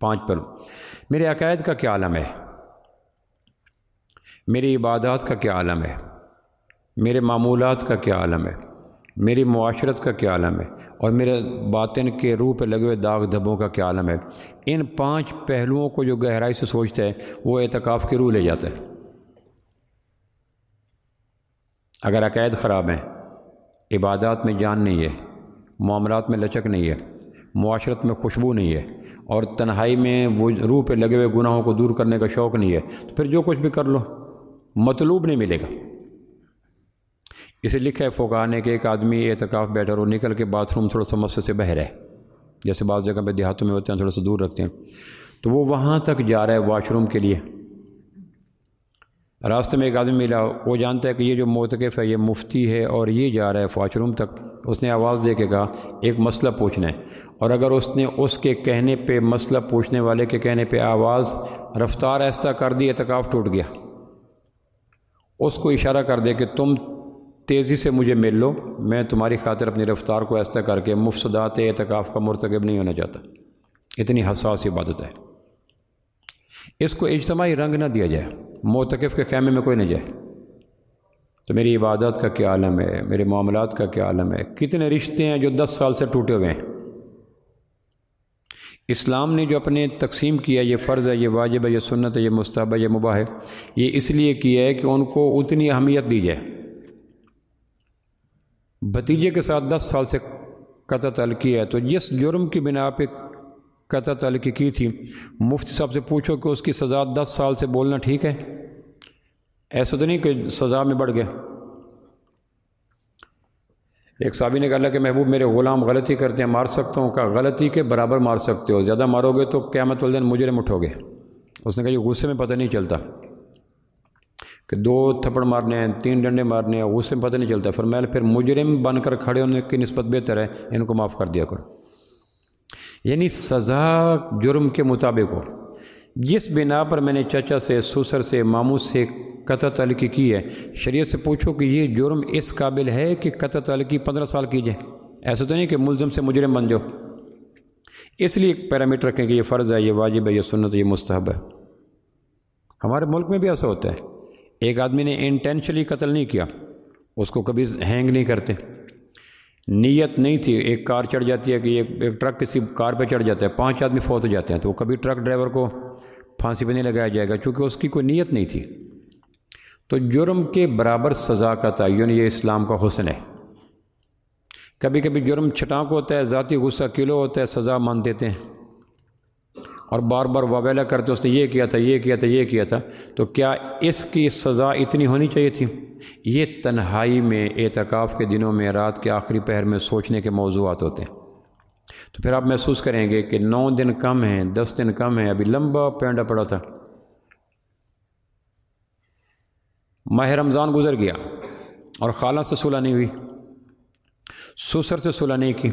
पांच पहलू मेरे अकायद का क्या आलम है मेरी इबादत का क्या आलम है मेरे मामूलत का क्या आलम है मेरी माशरत का क्या आलम है और मेरे बातिन के रूह पे लगे हुए दाग धब्बों का क्या आलम है इन पांच पहलुओं को जो गहराई से सोचते हैं वो एहतिकाफ़ के रूह ले जाता है अगर अकायद ख़राब है इबादत में जान नहीं है मामलात में लचक नहीं है माशरत में खुशबू नहीं है और तन्हाई में वो रूह पे लगे हुए गुनाहों को दूर करने का शौक़ नहीं है तो फिर जो कुछ भी कर लो मतलूब नहीं मिलेगा इसे लिखा है फोकाने के एक आदमी एहतकाफ़ बैठा और निकल के बाथरूम थोड़ा सा मस्जिद से बह रहे जैसे बाज़ जगह पर देहातों में होते हैं थोड़ा सा दूर रखते हैं तो वो वहाँ तक जा रहा है वाशरूम के लिए रास्ते में एक आदमी मिला वो जानता है कि ये जो मोतकफ है ये मुफ्ती है और ये जा रहा है फाशरूम तक उसने आवाज़ दे के कहा एक मसला पूछना है और अगर उसने उसके कहने पे मसला पूछने वाले के कहने पे आवाज़ रफ्तार ऐसा कर दी एतकाफ़ टूट गया उसको इशारा कर दे कि तुम तेज़ी से मुझे मिल लो मैं तुम्हारी खातिर अपनी रफ़्तार को ऐसा करके मुफसदात एतकाफ़ का मरतकब नहीं होना चाहता इतनी हसास इबादत है इसको इजतमाही रंग ना दिया जाए मोतकफ़ के ख़ैमे में कोई नहीं जाए तो मेरी इबादत का क्या आलम है मेरे मामलात का क्या आलम है कितने रिश्ते हैं जो दस साल से टूटे हुए हैं इस्लाम ने जो अपने तकसीम किया ये फ़र्ज़ है ये वाजिब है ये सुन्नत है ये मुस्ताब है ये मुबाह है ये इसलिए किया है कि उनको उतनी अहमियत दी जाए भतीजे के साथ दस साल से कतः किया है तो जिस जुर्म की बिना पर कतर तल की की थी मुफ्ती साहब से पूछो कि उसकी सज़ा दस साल से बोलना ठीक है ऐसा तो नहीं कि सज़ा में बढ़ गया एक साबी ने कहा कि महबूब मेरे ग़ुलाम गलती करते हैं मार सकता हूँ का गलती के बराबर मार सकते हो ज़्यादा मारोगे तो क़्यामत वाले दिन मुझे उठोगे उसने कहा ये गुस्से में पता नहीं चलता कि दो थप्पड़ मारने हैं तीन डंडे मारने हैं गुस्से में पता नहीं चलता फिर मैंने फिर मुजरिम बनकर खड़े होने की नस्बत बेहतर है इनको माफ़ कर दिया करो यानी सज़ा जुर्म के मुताबिक हो जिस बिना पर मैंने चाचा से सुसर से मामू से कत तलकी की है शरीय से पूछो कि ये जुर्म इस काबिल है कि कत तलकी पंद्रह साल की जाए ऐसा तो नहीं कि मुलजम से मुजरम बन जाओ इसलिए एक पैरामीटर रखें कि ये फ़र्ज़ है ये वाजिब है ये सुनत ये मुस्तहब है हमारे मुल्क में भी ऐसा होता है एक आदमी ने इंटेंशली कत्ल नहीं किया उसको कभी हैंग नहीं करते नीयत नहीं थी एक कार चढ़ जाती है कि एक, एक ट्रक किसी कार पर चढ़ जाता है पांच आदमी फौत हो जाते हैं तो वो कभी ट्रक ड्राइवर को फांसी पर नहीं लगाया जाएगा चूँकि उसकी कोई नीयत नहीं थी तो जुर्म के बराबर सज़ा का तयन ये इस्लाम का हुसन है कभी कभी जुर्म छटाक होता है ज़ाती गुस्सा किलो होता है सज़ा मान देते हैं और बार बार वबैला करते उसने ये किया था ये किया था ये किया था तो क्या इसकी सज़ा इतनी होनी चाहिए थी ये तन्हाई में एतकाफ़ के दिनों में रात के आखिरी पहर में सोचने के मौजूद होते हैं तो फिर आप महसूस करेंगे कि नौ दिन कम हैं दस दिन कम हैं अभी लंबा पेंडा पड़ा था माह रमज़ान गुजर गया और खाला से सुलह नहीं हुई सुसर से सुलह नहीं की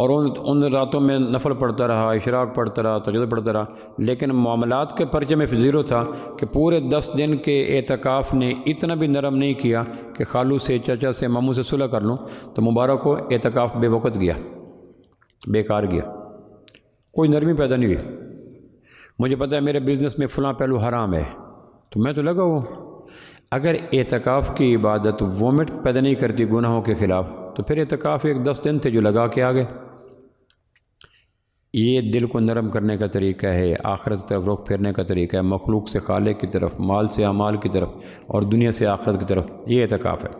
और उन उन रातों में नफल पढ़ता रहा इशराक पढ़ता रहा तजद पढ़ता रहा लेकिन मामलात के पर्चे में ज़ीरो था कि पूरे दस दिन के एतकाफ़ ने इतना भी नरम नहीं किया कि खालू से चाचा से मामू से सुलह कर लूँ तो मुबारक को एतकाफ़ बेवकत गया बेकार गया कोई नरमी पैदा नहीं हुई मुझे पता है मेरे बिज़नेस में फ़लाँ पहलू हराम है तो मैं तो लगा हूँ अगर एतकाफ़ की इबादत वोमिट पैदा नहीं करती गुनाहों के ख़िलाफ़ तो फिर एतकाफ़ एक दस दिन थे जो लगा के आ गए ये दिल को नरम करने का तरीका है आखरत की तरफ रुख फेरने का तरीका है मखलूक से खाले की तरफ माल से अमाल की तरफ और दुनिया से आखरत की तरफ ये एहतकाफ़ है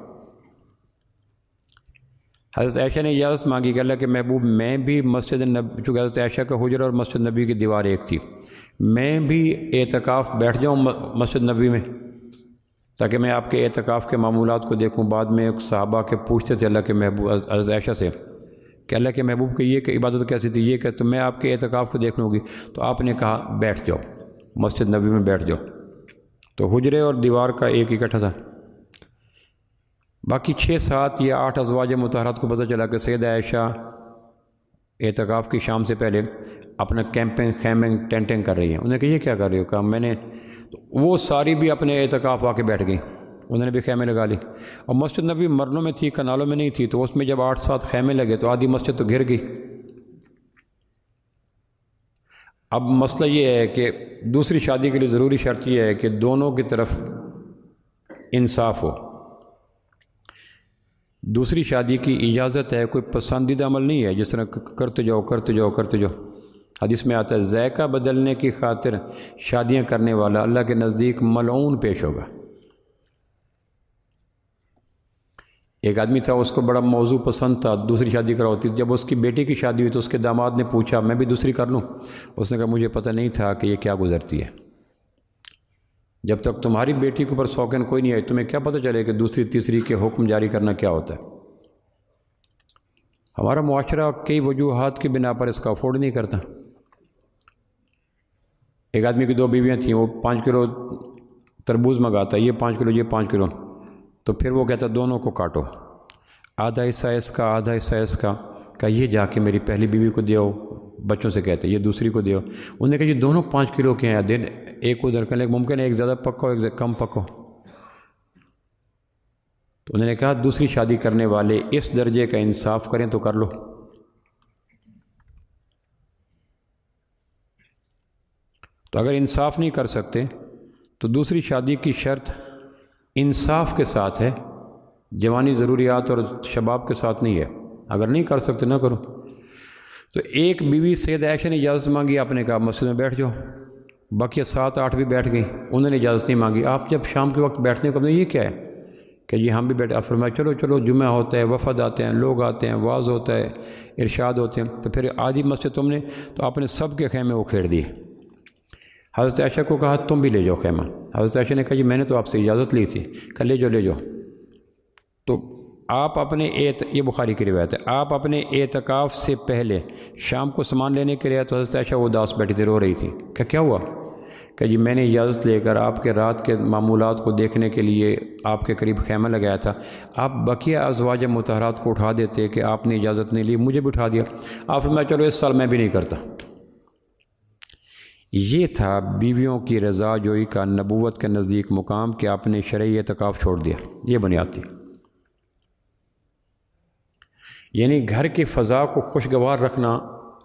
हज़रत ऐशा ने इजाज़त मांगी कि अल्लाह के महबूब मैं भी मस्जिद नबी चूँकि हज़रत ऐशा का हजर और मस्जिद नबी की दीवार एक थी मैं भी एहतकाफ़ बैठ जाऊँ मस्जिद नबी में ताकि मैं आपके एहतकाफ़ के मामूलत को देखूँ बाद में साहबा के पूछते थे अल्लाह के महबूब हज़रत ऐशा से कि अल्लाह के महबूब के ये कि इबादत कैसी थी ये तो मैं आपके एहतकाफ़ को देख लूँगी तो आपने कहा बैठ जाओ मस्जिद नबी में बैठ जाओ तो हजरे और दीवार का एक इकट्ठा था बाकी छः सात या आठ अजवाज मतहरात को पता चला कि सैद आयशा एहतिकाफ़ की शाम से पहले अपना कैंपिंग खैमिंग टेंटिंग कर रही है उन्हें कहिए क्या कर रही हो कहा मैंने तो वो सारी भी अपने एहतिकाफ आके बैठ गई उन्होंने भी खेमे लगा ली और मस्जिद नबी मरनों में थी कनालों में नहीं थी तो उसमें जब आठ सात खेमे लगे तो आधी मस्जिद तो घिर गई अब मसला ये है कि दूसरी शादी के लिए ज़रूरी शर्त यह है कि दोनों की तरफ इंसाफ हो दूसरी शादी की इजाज़त है कोई पसंदीदा अमल नहीं है जिस तरह करते जाओ करते जाओ करते जाओ हदीस में आता है जायका बदलने की खातिर शादियां करने वाला अल्लाह के नज़दीक मलऊन पेश होगा एक आदमी था उसको बड़ा मौजू पसंद था दूसरी शादी करा होती जब उसकी बेटी की शादी हुई तो उसके दामाद ने पूछा मैं भी दूसरी कर लूँ उसने कहा मुझे पता नहीं था कि ये क्या गुजरती है जब तक तुम्हारी बेटी के ऊपर शौकीन कोई नहीं आई तुम्हें क्या पता चले कि दूसरी तीसरी के हुक्म जारी करना क्या होता है हमारा माशरा कई वजूहत की बिना पर इसका अफोर्ड नहीं करता एक आदमी की दो बीवियाँ थीं वो पाँच किलो तरबूज मंगाता ये पाँच किलो ये पाँच किलो तो फिर वो कहता दोनों को काटो आधा हिस्सा इसका आधा हिस्सा इसका का ये जाके मेरी पहली बीवी को दियो बच्चों से कहते ये दूसरी को दियो उन्होंने कहा ये दोनों पाँच किलो के हैं दिन एक उधर कर एक मुमकिन है एक ज़्यादा पको एक कम पको तो उन्होंने कहा दूसरी शादी करने वाले इस दर्जे का इंसाफ करें तो कर लो तो अगर इंसाफ नहीं कर सकते तो दूसरी शादी की शर्त इंसाफ के साथ है जवानी ज़रूरियात और शबाब के साथ नहीं है अगर नहीं कर सकते ना करो तो एक बीवी सैद ऐशा ने इजाज़त मांगी आपने कहा मस्जिद में बैठ जाओ बाकी सात आठ भी बैठ गई उन्होंने इजाज़त नहीं मांगी आप जब शाम के वक्त बैठने को ये क्या है कि जी हम भी बैठे आप फरमाया चलो चलो जुमे होता है वफद आते हैं लोग आते हैं वाज होता है इरशाद होते हैं तो फिर आज ही मस्जिद तुमने तो आपने सब के खेमे उखेड़ दिए हज़रत आयशा को कहा तुम भी ले जाओ खेमा हज़रत आयशा ने कहा जी मैंने तो आपसे इजाज़त ली थी कल ले जाओ ले जाओ तो आप अपने एत ये बुखारी की रिवायत है आप अपने एतकाफ़ से पहले शाम को सामान लेने के लिए तो हज़रत आयशा उदास बैठी थी रो रही थी क्या क्या हुआ क्या जी मैंने इजाज़त लेकर आपके रात के मामूलत को देखने के लिए आपके करीब खेमा लगाया था आप बकिया अजवाज मतहरात को उठा देते कि आपने इजाज़त नहीं ली मुझे भी उठा दिया आप मैं चलो इस साल मैं भी नहीं करता ये था बीवियों की रजा जोई का नबूत के नज़दीक मुकाम कि आपने शरय तकाफ़ छोड़ दिया ये बुनियाद थी यानी घर की फ़ज़ा को खुशगवार रखना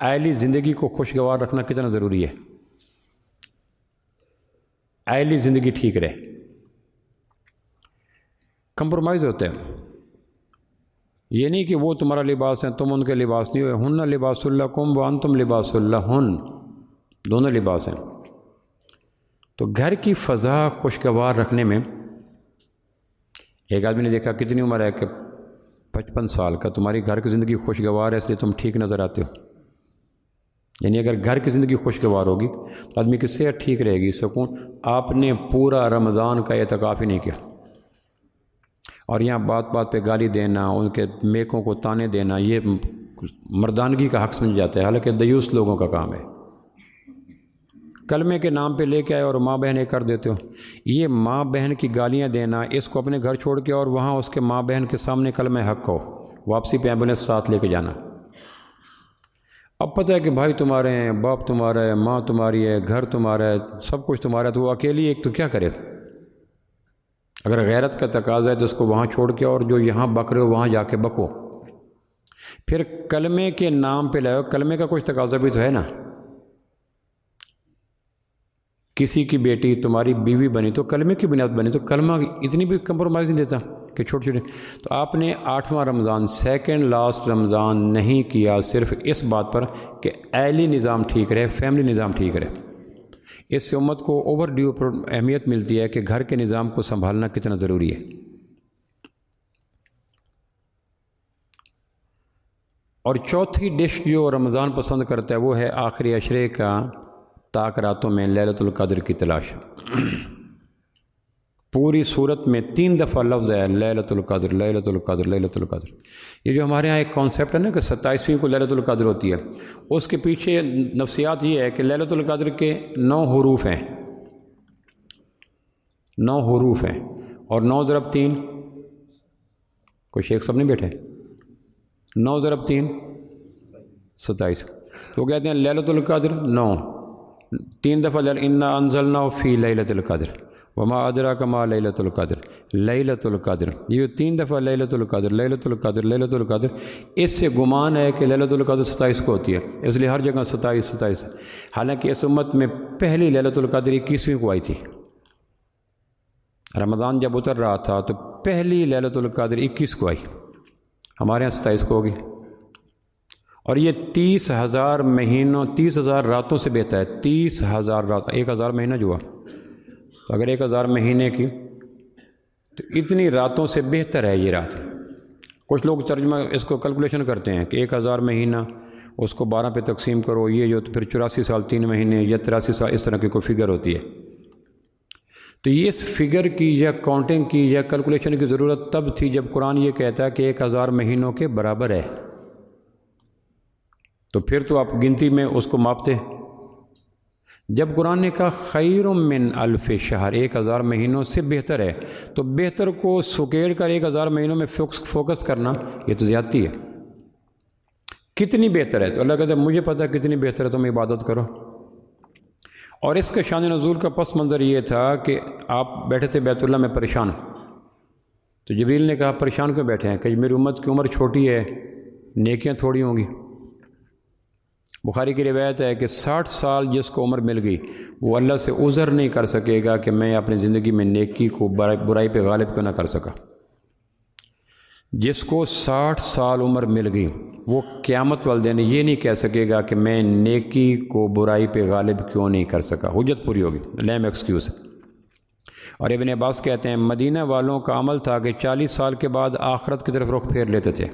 आयली ज़िंदगी को खुशगवार रखना कितना ज़रूरी है आयली ज़िंदगी ठीक रहे कंप्रोमाइज़ होते हैं ये नहीं कि वो तुम्हारा लिबास है तुम उनके लिबास नहीं हो हन्ना कुम वन तुम लिबासुल्ला हन दोनों लिबास हैं तो घर की फ़जा खुशगवार रखने में एक आदमी ने देखा कितनी उम्र है कि पचपन साल का तुम्हारी घर की ज़िंदगी खुशगवार है इसलिए तुम ठीक नज़र आते हो यानी अगर घर की ज़िंदगी खुशगवार होगी तो आदमी की सेहत ठीक रहेगी सुकून आपने पूरा रमज़ान का एहतकाफ़ ही नहीं किया और यहाँ बात बात पे गाली देना उनके मेकों को ताने देना ये मर्दानगी का हक समझ जाता है हालांकि दयूस लोगों का काम है कलमे के नाम पे लेके आए और माँ बहन ये कर देते हो ये माँ बहन की गालियाँ देना इसको अपने घर छोड़ के और वहाँ उसके माँ बहन के सामने कल हक हो वापसी पे एम्बुलेंस साथ लेके जाना अब पता है कि भाई तुम्हारे हैं बाप तुम्हारा है माँ तुम्हारी है घर तुम्हारा है सब कुछ तुम्हारा है तो वो अकेली एक तो क्या करे अगर गैरत का तकाजा है तो उसको वहाँ छोड़ के और जो यहाँ बक रहे हो वहाँ जाके बको फिर कलमे के नाम पे लाओ कलमे का कुछ तकाजा भी तो है ना किसी की बेटी तुम्हारी बीवी बनी तो कलमे की बुनियाद बनी तो कलमा इतनी भी कंप्रोमाइज़ नहीं देता कि छोटे छोटे तो आपने आठवां रमज़ान सेकेंड लास्ट रमज़ान नहीं किया सिर्फ इस बात पर कि ऐली निज़ाम ठीक रहे फैमिली निज़ाम ठीक रहे इससे उम्मत को ओवर ड्यू अहमियत मिलती है कि घर के निज़ाम को संभालना कितना ज़रूरी है और चौथी डिश जो रमज़ान पसंद करता है वो है आखिरी अशरे का ताक रातों में ललतुल की तलाश पूरी सूरत में तीन दफ़ा लफ्ज़ आया ललतुल कद्र ललतुल ये जो हमारे यहाँ एक कॉन्सेप्ट है ना कि सत्ताईसवीं को ललतुल्कद्र होती है उसके पीछे नफसियात ये है कि ललतुल के नौ हरूफ हैं नौ हरूफ हैं और नौ ज़रब तीन कोई शेख सब नहीं बैठे नौ ज़रब तीन सत्ताईस तो कहते हैं ललतुल नौ तीन दफ़ा जल इन्ना अनजलना फ़ी व वमा अदरा कमा लतलकदर लतलकदर ये तीन दफ़ा लतलकदर लतलकदर लतलकदर इससे गुमान है कि लतलकदर सताईस को होती है इसलिए हर जगह सताईस सताईस हालांकि इस उम्मत में पहली लतलकदर इक्कीसवीं को आई थी रमज़ान जब उतर रहा था तो पहली लतलकदर इक्कीस को आई हमारे यहाँ सताईस को होगी और ये तीस हज़ार महीनों तीस हज़ार रातों से बेहतर है तीस हज़ार रात एक हज़ार महीना जो तो अगर एक हज़ार महीने की तो इतनी रातों से बेहतर है ये रात कुछ लोग तर्जमा इसको कैलकुलेशन करते हैं कि एक हज़ार महीना उसको बारह पे तकसीम करो ये जो तो फिर चौरासी साल तीन महीने या तिरासी साल इस तरह की कोई फिगर होती है तो ये इस फिगर की या काउंटिंग की या कैलकुलेशन की ज़रूरत तब थी जब कुरान ये कहता है कि एक हज़ार महीनों के बराबर है तो फिर तो आप गिनती में उसको मापते जब कुरान ने कहा खैर मिन अल्फ शहर एक हज़ार महीनों से बेहतर है तो बेहतर को सुकेड़ कर एक हज़ार महीनों में फोकस फोकस करना ये तो ज़्यादती है कितनी बेहतर है तो अल्लाह कहते मुझे पता है कितनी बेहतर है तुम इबादत करो और इसका शान नज़ूल का पस मंज़र ये था कि आप बैठे थे बैतुल्ला में परेशान तो जबरील ने कहा परेशान क्यों बैठे हैं कहीं मेरी उम्मत की उम्र छोटी है नेकियाँ थोड़ी होंगी बुखारी की रिवायत है कि साठ साल जिसको उम्र मिल गई वो अल्लाह से उज़र नहीं कर सकेगा कि मैं अपनी ज़िंदगी में नेकी को बुराई पर गालिब क्यों ना कर सका जिसको साठ साल उम्र मिल गई वो क़्यामत वाले दिन ये नहीं कह सकेगा कि मैं नेकी को बुराई पर गालिब क्यों नहीं कर सका हजत पूरी होगी लैम एक्सक्यूज़ और इबन अब्बास कहते हैं मदीना वालों का अमल था कि चालीस साल के बाद आखरत की तरफ रुख फेर लेते थे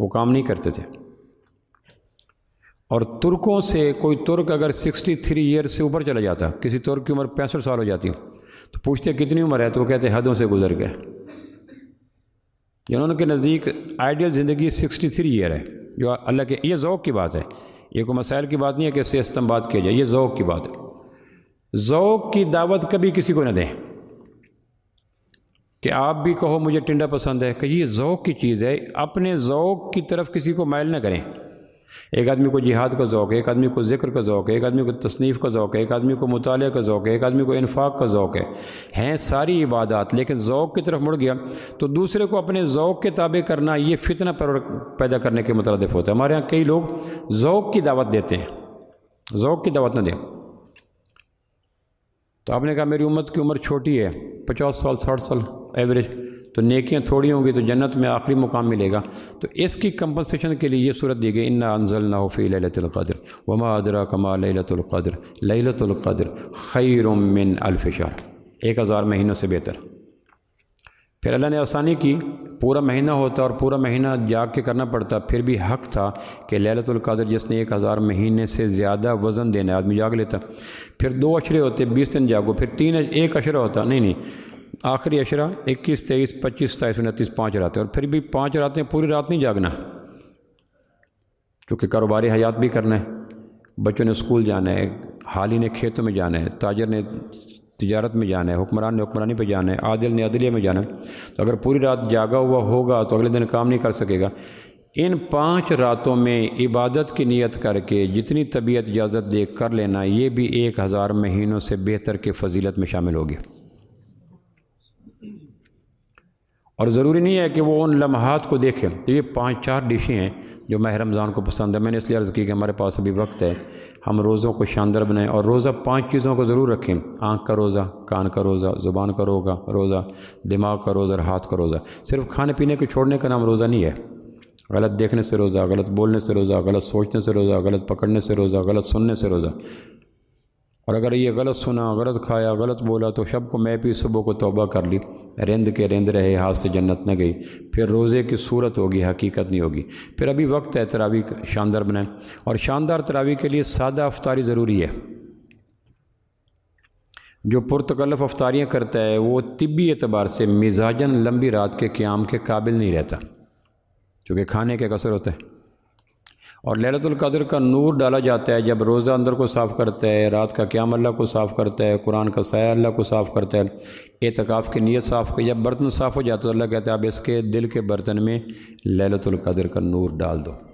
वो काम नहीं करते थे और तुर्कों से कोई तुर्क अगर 63 थ्री ईयर से ऊपर चला जाता किसी तुर्क की उम्र पैंसठ साल हो जाती तो पूछते कितनी उम्र है तो वो कहते हदों से गुजर गए जिन्होंने के नज़दीक आइडियल ज़िंदगी 63 थ्री ईयर है जो अल्लाह के ये ओक़ की बात है ये कोई मसाइल की बात नहीं है कि इससे इस्तेमाल किया जाए ये ओक़ की बात है ओक़ की दावत कभी किसी को न दें कि आप भी कहो मुझे टिंडा पसंद है कि ये ओक़ की चीज़ है अपने ओक़ की तरफ किसी को मायल ना करें एक आदमी को जिहाद का ओक़ है एक आदमी को ज़िक्र का ओक़ है एक आदमी को तसनीफ़ का ओक़ है एक आदमी को मुताल का ओक़ है एक आदमी को इनफाक का ओक़ है हैं सारी इबादत लेकिन ओक़ की तरफ मुड़ गया तो दूसरे को अपने ओक़ के ताबे करना ये फितना पैदा करने के मुतरद होता है हमारे यहाँ कई लोग ओक़ की दावत देते हैं ओक़ की दावत ना दें तो आपने कहा मेरी उम्र की उम्र छोटी है पचास साल साठ साल एवरेज तो नेकियां थोड़ी होंगी तो जन्नत में आखिरी मुकाम मिलेगा तो इसकी कंपनसेशन के लिए ये सूरत दी गई इन्ना अनजल नाफ़ी लतुल्क़द्र वमा अदरा कमा लतुल्क़द्र लतुल्क़द्र खैर अलफिशार एक हज़ार महीनों से बेहतर फिर अल्लाह ने आसानी की पूरा महीना होता और पूरा महीना जाग के करना पड़ता फिर भी हक था कि ललतुल्कद्र जिसने एक हज़ार महीने से ज़्यादा वज़न देना आदमी जाग लेता फिर दो अशरे होते बीस दिन जागो फिर तीन एक अशरा होता नहीं नहीं आखिरी अशरा इक्कीस तेईस पच्चीस सताईस उनतीस पाँच रातें और फिर भी पाँच रातें पूरी रात नहीं जागना क्योंकि कारोबारी हयात भी करना है बच्चों ने स्कूल जाना है हाली ने खेतों में जाना है ताजर ने तजारत में जाना है हुक्मरान ने हुक्मरानी पर जाना है आदिल ने अदलिया में जाना है तो अगर पूरी रात जागा हुआ होगा तो अगले दिन काम नहीं कर सकेगा इन पाँच रातों में इबादत की नीयत करके जितनी तबीयत इजाज़त दे कर लेना ये भी एक हज़ार महीनों से बेहतर के फजीलत में शामिल होगी और ज़रूरी नहीं है कि वो उन लम्हात को देखें तो ये पाँच चार डिशें हैं जो माह रमज़ान को पसंद है मैंने इसलिए अर्ज़ की कि हमारे पास अभी वक्त है हम रोज़ों को शानदार बनाएं और रोज़ा पांच चीज़ों को ज़रूर रखें आँख का रोज़ा कान का रोज़ा ज़ुबान का रोगा रोज़ा दिमाग का रोज़ा और हाथ का रोज़ा सिर्फ खाने पीने को छोड़ने का नाम रोज़ा नहीं है गलत देखने से रोज़ा गलत बोलने से रोज़ा गलत सोचने से रोज़ा गलत पकड़ने से रोज़ा गलत सुनने से रोज़ा और अगर ये गलत सुना गलत खाया गलत बोला तो शब को मैं भी सुबह को तौबा कर ली रेंद के रेंद रहे हाथ से जन्नत न गई फिर रोज़े की सूरत होगी हकीकत नहीं होगी फिर अभी वक्त है तरावी शानदार बनाए और शानदार तरावी के लिए सादा अफ्तारी ज़रूरी है जो पुरतकल्फ अफ्तारियाँ करता है वो तिबी एतबार से मिजाजन लंबी रात के क्याम के काबिल नहीं रहता क्योंकि खाने के कसर होता है और कदर का नूर डाला जाता है जब रोज़ा अंदर को साफ़ करता है रात का क्याम अल्लाह को साफ़ करता है कुरान का साया अल्लाह को साफ़ करता है एतकाफ़ की नीयत साफ़ कर जब बर्तन साफ़ हो जाता है तो अल्लाह कहते हैं आप इसके दिल के बर्तन में ललतुल्कदर का नूर डाल दो